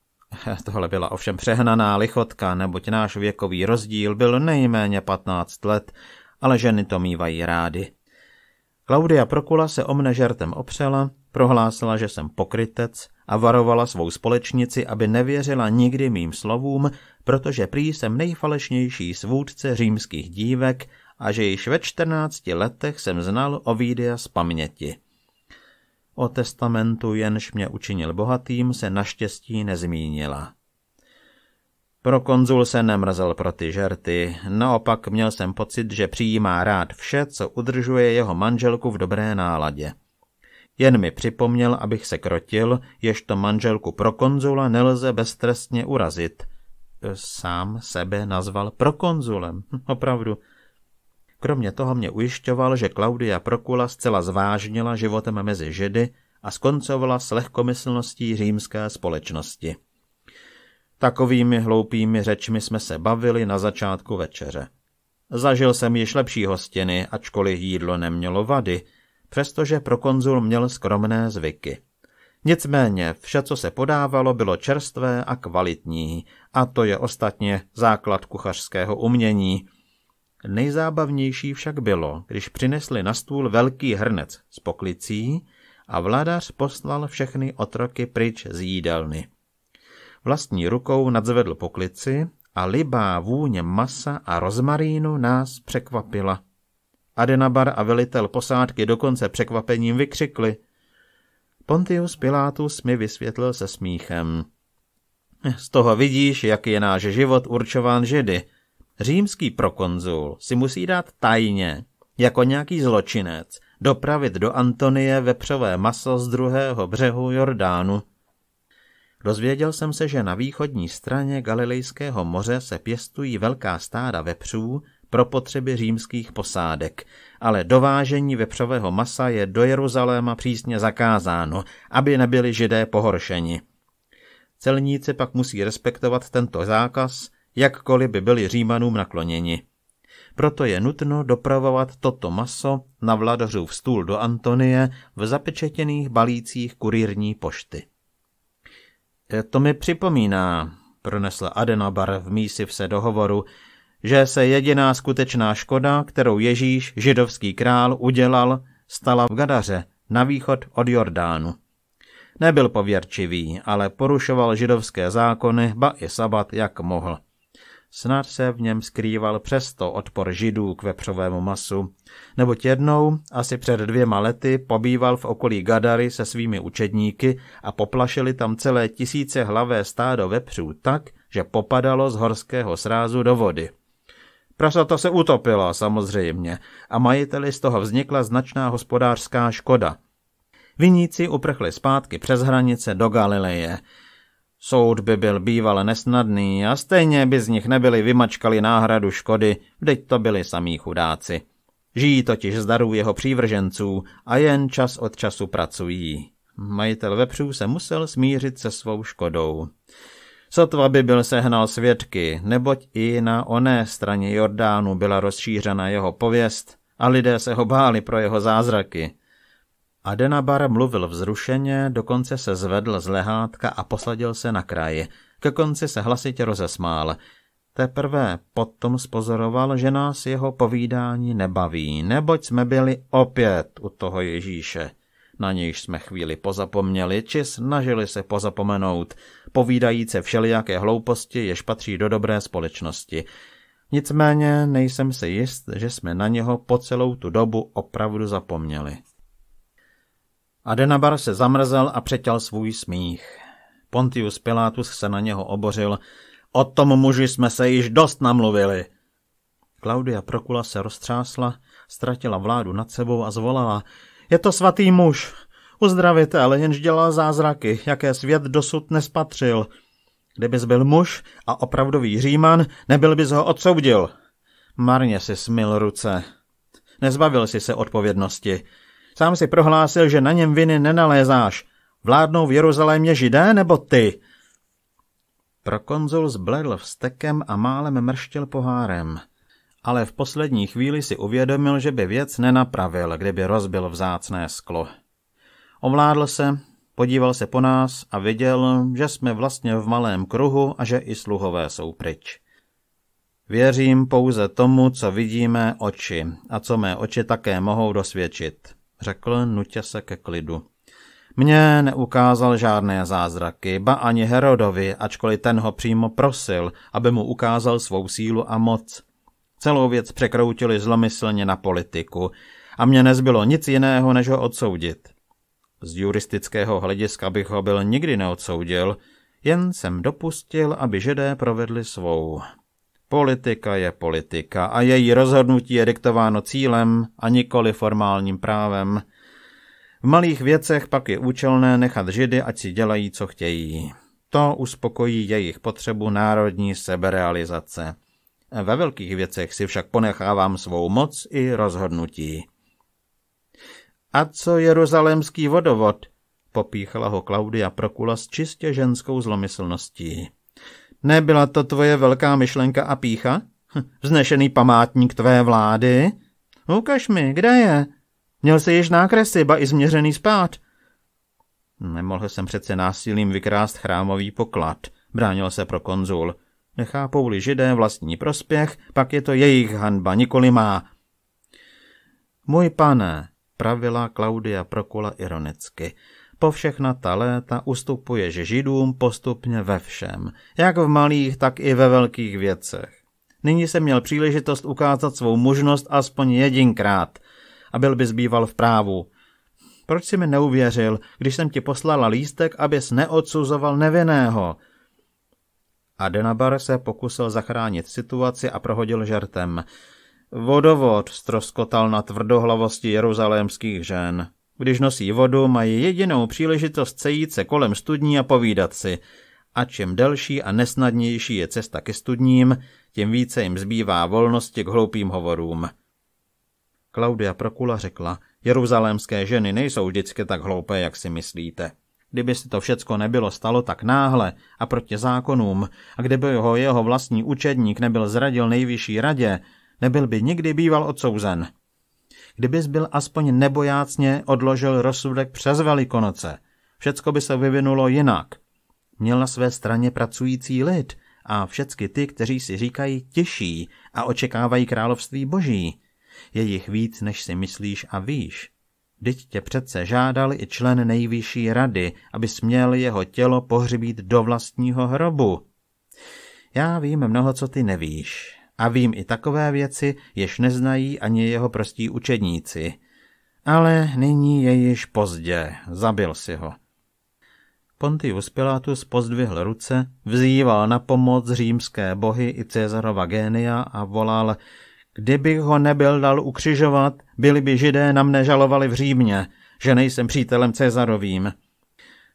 [laughs] Tohle byla ovšem přehnaná lichotka, neboť náš věkový rozdíl byl nejméně patnáct let, ale ženy to mývají rády. Klaudia Prokula se o mne žertem opřela, prohlásila, že jsem pokrytec, a varovala svou společnici, aby nevěřila nikdy mým slovům, protože prý jsem nejfalešnější svůdce římských dívek a že již ve čtrnácti letech jsem znal Ovidia z paměti. O testamentu, jenž mě učinil bohatým, se naštěstí nezmínila. konzul se nemrzel pro ty žerty, naopak měl jsem pocit, že přijímá rád vše, co udržuje jeho manželku v dobré náladě. Jen mi připomněl, abych se krotil, to manželku prokonzula nelze beztrestně urazit. E, sám sebe nazval prokonzulem, hm, opravdu. Kromě toho mě ujišťoval, že Klaudia Prokula zcela zvážnila životem mezi židy a skoncovala s lehkomyslností římské společnosti. Takovými hloupými řečmi jsme se bavili na začátku večeře. Zažil jsem již lepší hostiny, ačkoliv jídlo nemělo vady – přestože prokonzul měl skromné zvyky. Nicméně vše, co se podávalo, bylo čerstvé a kvalitní, a to je ostatně základ kuchařského umění. Nejzábavnější však bylo, když přinesli na stůl velký hrnec s poklicí a vladař poslal všechny otroky pryč z jídelny. Vlastní rukou nadzvedl poklici a libá vůně masa a rozmarínu nás překvapila – Adenabar a velitel posádky dokonce překvapením vykřikli. Pontius Pilatus mi vysvětlil se smíchem. Z toho vidíš, jak je náš život určován židy. Římský prokonzul si musí dát tajně, jako nějaký zločinec, dopravit do Antonie vepřové maso z druhého břehu Jordánu. Dozvěděl jsem se, že na východní straně Galilejského moře se pěstují velká stáda vepřů pro potřeby římských posádek, ale dovážení vepřového masa je do Jeruzaléma přísně zakázáno, aby nebyli židé pohoršeni. Celníci pak musí respektovat tento zákaz, jakkoliv by byli římanům nakloněni. Proto je nutno dopravovat toto maso na vladařův stůl do Antonie v zapečetěných balících kurírní pošty. E, to mi připomíná, pronesl Adenabar v mísi v se dohovoru, že se jediná skutečná škoda, kterou Ježíš, židovský král, udělal, stala v Gadaře, na východ od Jordánu. Nebyl pověrčivý, ale porušoval židovské zákony, ba i sabat, jak mohl. Snad se v něm skrýval přesto odpor židů k vepřovému masu, neboť jednou, asi před dvěma lety, pobýval v okolí Gadary se svými učedníky a poplašili tam celé tisíce hlavé stádo vepřů tak, že popadalo z horského srázu do vody. Prasata se utopila, samozřejmě, a majiteli z toho vznikla značná hospodářská škoda. Viníci uprchli zpátky přes hranice do Galileje. Soud by byl býval nesnadný a stejně by z nich nebyli vymačkali náhradu škody, vždyť to byli samí chudáci. Žijí totiž z darů jeho přívrženců a jen čas od času pracují. Majitel vepřů se musel smířit se svou škodou. Sotva by byl sehnal svědky, neboť i na oné straně Jordánu byla rozšířena jeho pověst a lidé se ho báli pro jeho zázraky. Adenabar mluvil vzrušeně, dokonce se zvedl z lehátka a posadil se na kraji. Ke konci se hlasitě rozesmál. Teprve potom spozoroval, že nás jeho povídání nebaví, neboť jsme byli opět u toho Ježíše na nějž jsme chvíli pozapomněli, či snažili se pozapomenout, povídajíce všelijaké hlouposti, jež patří do dobré společnosti. Nicméně nejsem si jist, že jsme na něho po celou tu dobu opravdu zapomněli. Adenabar se zamrzel a přetěl svůj smích. Pontius Pilatus se na něho obořil. O tom muži jsme se již dost namluvili. Klaudia Prokula se roztřásla, ztratila vládu nad sebou a zvolala. Je to svatý muž, uzdravitel, jenž dělal zázraky, jaké svět dosud nespatřil. Kdybys byl muž a opravdový říman, nebyl bys ho odsoudil. Marně si smil ruce. Nezbavil si se odpovědnosti. Sám si prohlásil, že na něm viny nenalézáš. Vládnou v Jeruzalémě židé nebo ty? Prokonzul zbledl vstekem a málem mrštil pohárem ale v poslední chvíli si uvědomil, že by věc nenapravil, kdyby rozbil vzácné sklo. Ovládl se, podíval se po nás a viděl, že jsme vlastně v malém kruhu a že i sluhové jsou pryč. Věřím pouze tomu, co vidíme oči a co mé oči také mohou dosvědčit, řekl nutě se ke klidu. Mně neukázal žádné zázraky, ba ani Herodovi, ačkoliv ten ho přímo prosil, aby mu ukázal svou sílu a moc. Celou věc překroutili zlomyslně na politiku a mě nezbylo nic jiného, než ho odsoudit. Z juristického hlediska bych ho byl nikdy neodsoudil, jen jsem dopustil, aby židé provedli svou. Politika je politika a její rozhodnutí je diktováno cílem a nikoli formálním právem. V malých věcech pak je účelné nechat židy, ať si dělají, co chtějí. To uspokojí jejich potřebu národní seberealizace. Ve velkých věcech si však ponechávám svou moc i rozhodnutí. A co jeruzalémský vodovod? Popíchala ho Klaudia Prokula s čistě ženskou zlomyslností. Nebyla to tvoje velká myšlenka a pícha? Hm, vznešený památník tvé vlády? Ukaž mi, kde je? Měl se již nákresy, ba i změřený spát. Nemohl jsem přece násilím vykrást chrámový poklad, bránil se pro konzul. Nechápou-li židé vlastní prospěch, pak je to jejich hanba, nikoli má. Můj pane, pravila Klaudia Prokula ironicky, po všechna ta léta ustupuješ židům postupně ve všem, jak v malých, tak i ve velkých věcech. Nyní jsem měl příležitost ukázat svou možnost aspoň jedinkrát a byl by zbýval v právu. Proč si mi neuvěřil, když jsem ti poslala lístek, abys neodsuzoval nevinného? Adenabar se pokusil zachránit situaci a prohodil žertem. Vodovod stroskotal na tvrdohlavosti jeruzalémských žen. Když nosí vodu, mají jedinou příležitost sejít se kolem studní a povídat si. A čím delší a nesnadnější je cesta ke studním, tím více jim zbývá volnosti k hloupým hovorům. Klaudia Prokula řekla, jeruzalémské ženy nejsou vždycky tak hloupé, jak si myslíte. Kdyby se to všecko nebylo stalo tak náhle a proti zákonům, a kdyby ho jeho vlastní učedník nebyl zradil nejvyšší radě, nebyl by nikdy býval odsouzen. Kdybys byl aspoň nebojácně odložil rozsudek přes Velikonoce, všecko by se vyvinulo jinak. Měl na své straně pracující lid a všecky ty, kteří si říkají těší a očekávají království boží. Je jich víc, než si myslíš a víš. Vždyť tě přece žádal i člen nejvyšší rady, aby směl jeho tělo pohřbít do vlastního hrobu. Já vím mnoho, co ty nevíš. A vím i takové věci, jež neznají ani jeho prostí učedníci. Ale nyní je již pozdě, zabil si ho. Pontius Pilatus pozdvihl ruce, vzýval na pomoc římské bohy i Cezarova génia a volal Kdybych ho nebyl dal ukřižovat, byli by židé na mne žalovali v Římě, že nejsem přítelem Cezarovým.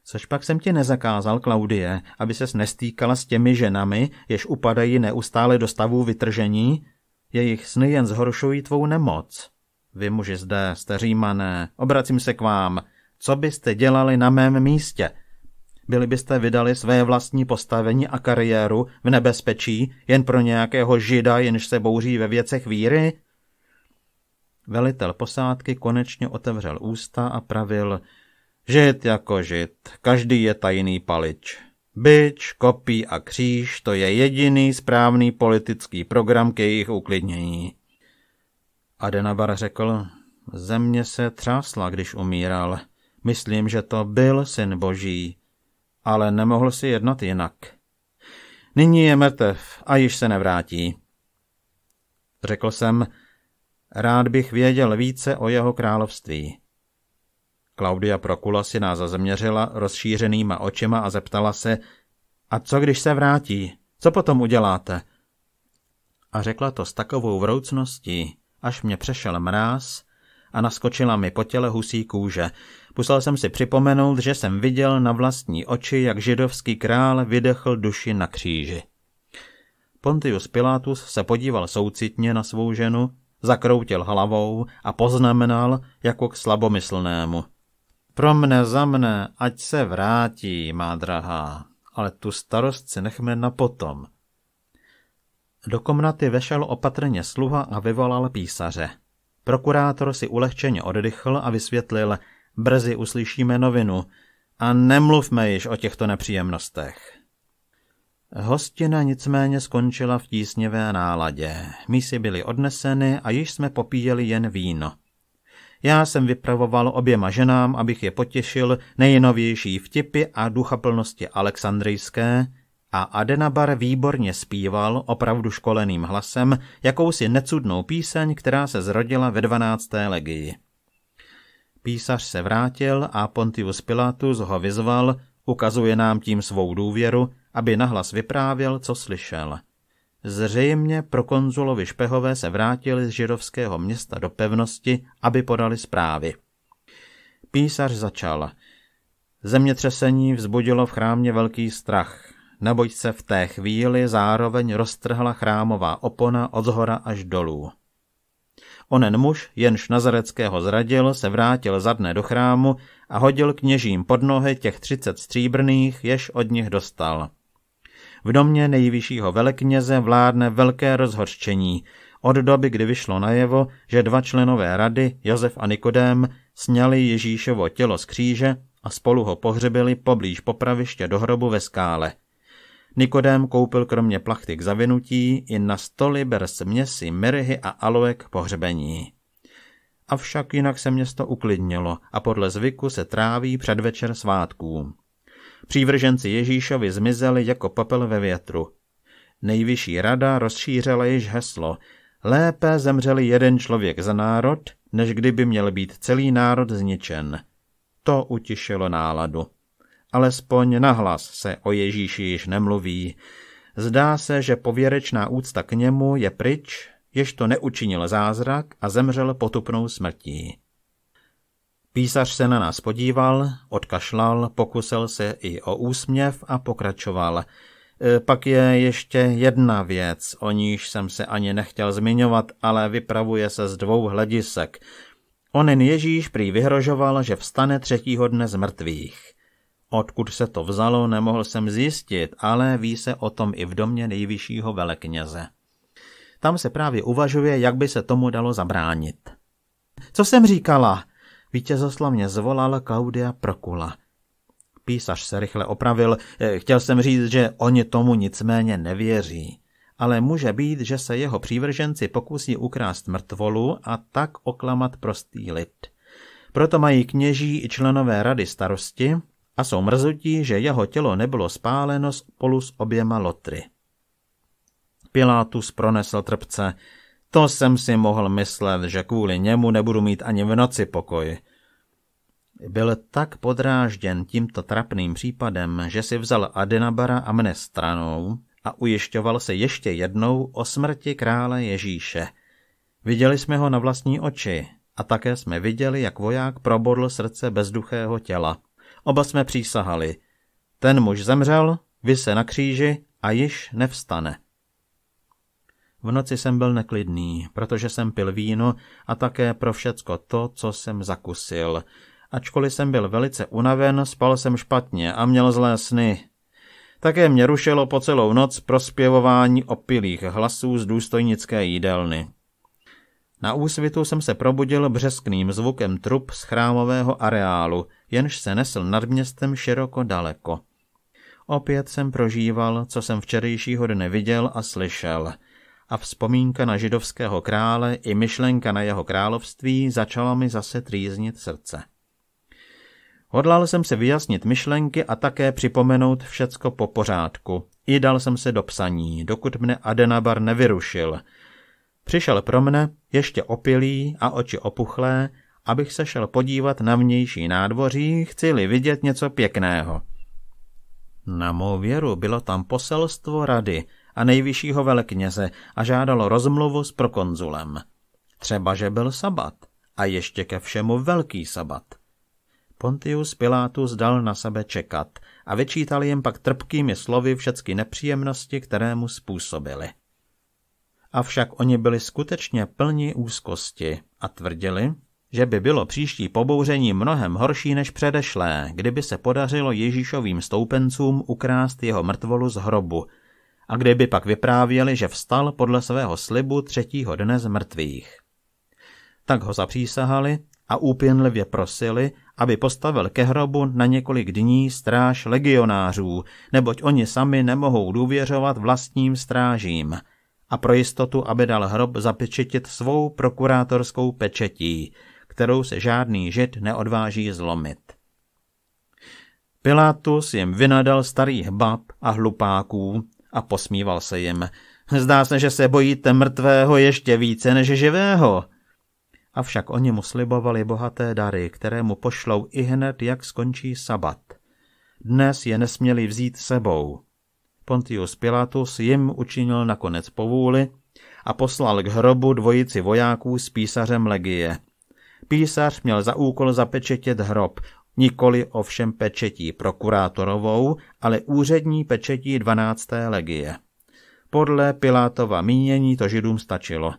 Což pak jsem ti nezakázal, Klaudie, aby ses nestýkala s těmi ženami, jež upadají neustále do stavu vytržení? Jejich sny jen zhoršují tvou nemoc. Vy muži zde, jste římané, obracím se k vám. Co byste dělali na mém místě? byli byste vydali své vlastní postavení a kariéru v nebezpečí jen pro nějakého žida, jenž se bouří ve věcech víry? Velitel posádky konečně otevřel ústa a pravil Žid jako žid, každý je tajný palič. Byč, kopí a kříž, to je jediný správný politický program k jejich uklidnění. Adenabar řekl, země se třásla, když umíral. Myslím, že to byl syn boží ale nemohl si jednat jinak. Nyní je mrtev a již se nevrátí. Řekl jsem, rád bych věděl více o jeho království. Klaudia Prokula si nás zaměřila rozšířenýma očima a zeptala se, a co když se vrátí, co potom uděláte? A řekla to s takovou vroucností, až mě přešel mráz a naskočila mi po těle husí kůže. Musel jsem si připomenout, že jsem viděl na vlastní oči, jak židovský král vydechl duši na kříži. Pontius Pilatus se podíval soucitně na svou ženu, zakroutil hlavou a poznamenal jako k slabomyslnému. Pro mne za mne, ať se vrátí, má drahá, ale tu starost si nechme na potom. Do komnaty vešel opatrně sluha a vyvolal písaře. Prokurátor si ulehčeně oddychl a vysvětlil, brzy uslyšíme novinu a nemluvme již o těchto nepříjemnostech. Hostina nicméně skončila v tísněvé náladě. Mísy byly odneseny a již jsme popíjeli jen víno. Já jsem vypravoval oběma ženám, abych je potěšil nejnovější vtipy a duchaplnosti alexandrijské, a Adenabar výborně zpíval opravdu školeným hlasem jakousi necudnou píseň, která se zrodila ve 12. legii. Písař se vrátil a Pontius Pilatus ho vyzval, ukazuje nám tím svou důvěru, aby nahlas vyprávěl, co slyšel. Zřejmě pro konzulovi špehové se vrátili z židovského města do pevnosti, aby podali zprávy. Písař začal. Zemětřesení vzbudilo v chrámě velký strach neboť se v té chvíli zároveň roztrhla chrámová opona od zhora až dolů. Onen muž, jenž Nazareckého zradil, se vrátil za dne do chrámu a hodil kněžím pod nohy těch třicet stříbrných, jež od nich dostal. V domě nejvyššího velekněze vládne velké rozhorčení od doby, kdy vyšlo najevo, že dva členové rady, Josef a Nikodém, sněli Ježíšovo tělo z kříže a spolu ho pohřebili poblíž popraviště do hrobu ve skále – Nikodém koupil kromě plachty k zavinutí i na stoly liber směsi mirhy a aloe k pohřbení. Avšak jinak se město uklidnilo a podle zvyku se tráví předvečer svátků. Přívrženci Ježíšovi zmizeli jako papel ve větru. Nejvyšší rada rozšířila již heslo Lépe zemřeli jeden člověk za národ, než kdyby měl být celý národ zničen. To utišilo náladu. Alespoň nahlas se o Ježíši již nemluví. Zdá se, že pověrečná úcta k němu je pryč, jež to neučinil zázrak a zemřel potupnou smrtí. Písař se na nás podíval, odkašlal, pokusil se i o úsměv a pokračoval. E, pak je ještě jedna věc, o níž jsem se ani nechtěl zmiňovat, ale vypravuje se z dvou hledisek. Onen Ježíš prý vyhrožoval, že vstane třetího dne z mrtvých. Odkud se to vzalo, nemohl jsem zjistit, ale ví se o tom i v domě nejvyššího velekněze. Tam se právě uvažuje, jak by se tomu dalo zabránit. Co jsem říkala? mě zvolala Klaudia Prokula. Písař se rychle opravil, eh, chtěl jsem říct, že oni tomu nicméně nevěří. Ale může být, že se jeho přívrženci pokusí ukrást mrtvolu a tak oklamat prostý lid. Proto mají kněží i členové rady starosti, a jsou mrzutí, že jeho tělo nebylo spáleno spolu s oběma lotry. Pilátus pronesl trpce. To jsem si mohl myslet, že kvůli němu nebudu mít ani v noci pokoj. Byl tak podrážděn tímto trapným případem, že si vzal Adenabara a mne stranou a ujišťoval se ještě jednou o smrti krále Ježíše. Viděli jsme ho na vlastní oči a také jsme viděli, jak voják probodl srdce bezduchého těla. Oba jsme přísahali. Ten muž zemřel, se na kříži a již nevstane. V noci jsem byl neklidný, protože jsem pil víno a také pro všecko to, co jsem zakusil. Ačkoliv jsem byl velice unaven, spal jsem špatně a měl zlé sny. Také mě rušilo po celou noc prospěvování opilých hlasů z důstojnické jídelny. Na úsvitu jsem se probudil břeskným zvukem trup z chrámového areálu jenž se nesl nad městem široko daleko. Opět jsem prožíval, co jsem včerejšího dne viděl a slyšel. A vzpomínka na židovského krále i myšlenka na jeho království začala mi zase trýznit srdce. Hodlal jsem se vyjasnit myšlenky a také připomenout všecko po pořádku. I dal jsem se do psaní, dokud mne Adenabar nevyrušil. Přišel pro mne, ještě opilý a oči opuchlé, abych se šel podívat na vnější nádvoří, chci-li vidět něco pěkného. Na mou věru bylo tam poselstvo rady a nejvyššího velekněze a žádalo rozmluvu s prokonzulem. Třeba, že byl sabat a ještě ke všemu velký sabat. Pontius Pilátus dal na sebe čekat a vyčítal jim pak trpkými slovy všecky nepříjemnosti, které mu způsobili. Avšak oni byli skutečně plní úzkosti a tvrdili, že by bylo příští pobouření mnohem horší než předešlé, kdyby se podařilo Ježíšovým stoupencům ukrást jeho mrtvolu z hrobu a kdyby pak vyprávěli, že vstal podle svého slibu třetího dne z mrtvých. Tak ho zapřísahali a úpěnlivě prosili, aby postavil ke hrobu na několik dní stráž legionářů, neboť oni sami nemohou důvěřovat vlastním strážím – a pro jistotu, aby dal hrob zapečetit svou prokurátorskou pečetí, kterou se žádný žid neodváží zlomit. Pilátus jim vynadal starých bab a hlupáků a posmíval se jim. Zdá se, že se bojíte mrtvého ještě více než živého. Avšak oni mu slibovali bohaté dary, které mu pošlou i hned, jak skončí sabat. Dnes je nesměli vzít sebou. Pontius Pilatus jim učinil nakonec povůli a poslal k hrobu dvojici vojáků s písařem legie – Písař měl za úkol zapečetět hrob, nikoli ovšem pečetí prokurátorovou, ale úřední pečetí 12. legie. Podle Pilátova mínění to židům stačilo.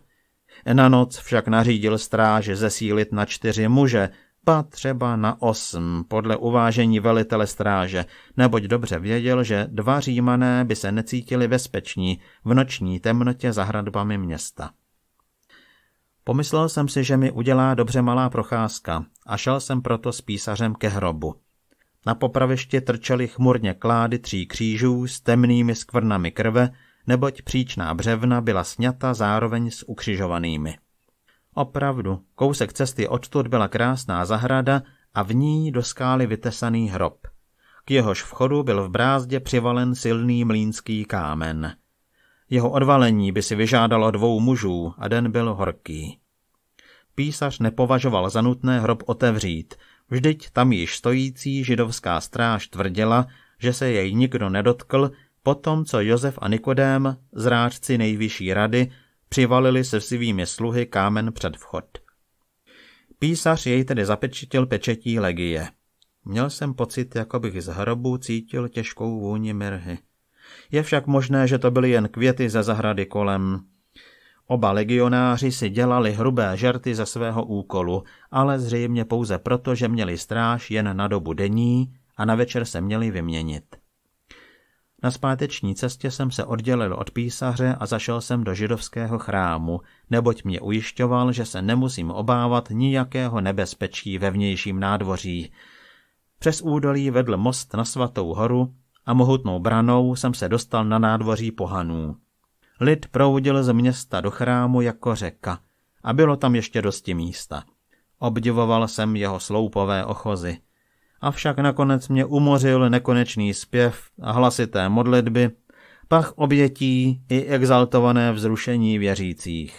Na noc však nařídil stráže zesílit na čtyři muže, pa třeba na osm, podle uvážení velitele stráže, neboť dobře věděl, že dva římané by se necítili bezpeční v noční temnotě za hradbami města. Pomyslel jsem si, že mi udělá dobře malá procházka a šel jsem proto s písařem ke hrobu. Na popravišti trčely chmurně klády tří křížů s temnými skvrnami krve, neboť příčná břevna byla sněta zároveň s ukřižovanými. Opravdu, kousek cesty odtud byla krásná zahrada a v ní do skály vytesaný hrob. K jehož vchodu byl v brázdě přivalen silný mlínský kámen – jeho odvalení by si vyžádalo dvou mužů a den byl horký. Písař nepovažoval za nutné hrob otevřít, vždyť tam již stojící židovská stráž tvrdila, že se jej nikdo nedotkl, potom co Josef a Nikodém, zrádci nejvyšší rady, přivalili se svými sluhy kámen před vchod. Písař jej tedy zapečetil pečetí legie. Měl jsem pocit, jako bych z hrobu cítil těžkou vůni mirhy. Je však možné, že to byly jen květy ze zahrady kolem. Oba legionáři si dělali hrubé žerty ze svého úkolu, ale zřejmě pouze proto, že měli stráž jen na dobu denní a na večer se měli vyměnit. Na zpáteční cestě jsem se oddělil od písaře a zašel jsem do židovského chrámu, neboť mě ujišťoval, že se nemusím obávat nijakého nebezpečí ve vnějším nádvoří. Přes údolí vedl most na svatou horu, a mohutnou branou jsem se dostal na nádvoří pohanů. Lid proudil z města do chrámu jako řeka a bylo tam ještě dosti místa. Obdivoval jsem jeho sloupové ochozy. Avšak nakonec mě umořil nekonečný zpěv a hlasité modlitby, pach obětí i exaltované vzrušení věřících.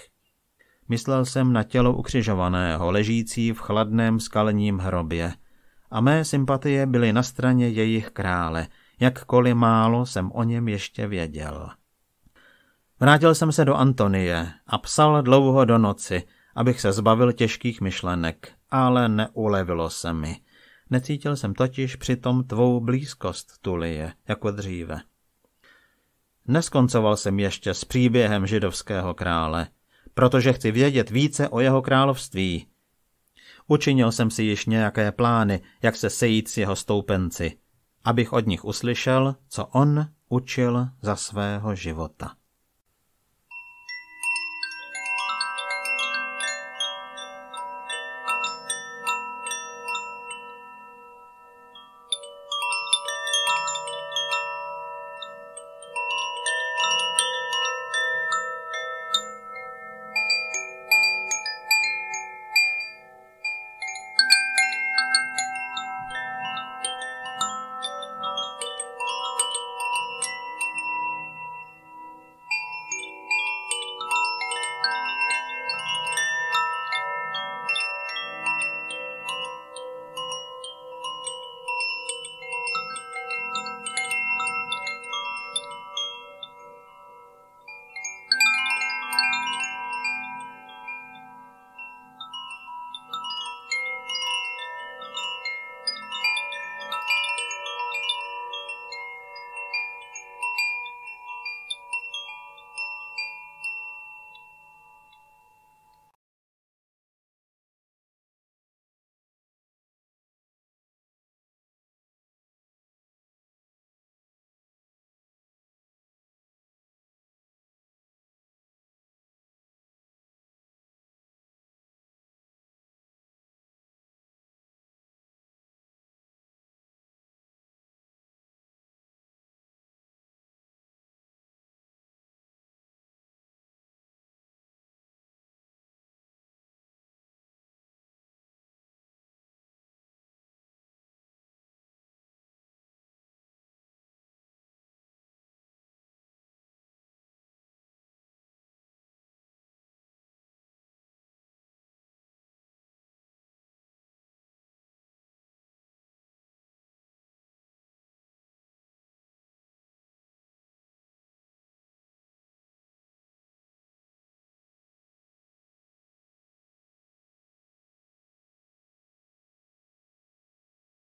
Myslel jsem na tělo ukřižovaného, ležící v chladném skalním hrobě. A mé sympatie byly na straně jejich krále – jakkoliv málo jsem o něm ještě věděl. Vrátil jsem se do Antonie a psal dlouho do noci, abych se zbavil těžkých myšlenek, ale neulevilo se mi. Necítil jsem totiž přitom tvou blízkost, Tulie, jako dříve. Neskoncoval jsem ještě s příběhem židovského krále, protože chci vědět více o jeho království. Učinil jsem si již nějaké plány, jak se sejít s jeho stoupenci – abych od nich uslyšel, co on učil za svého života.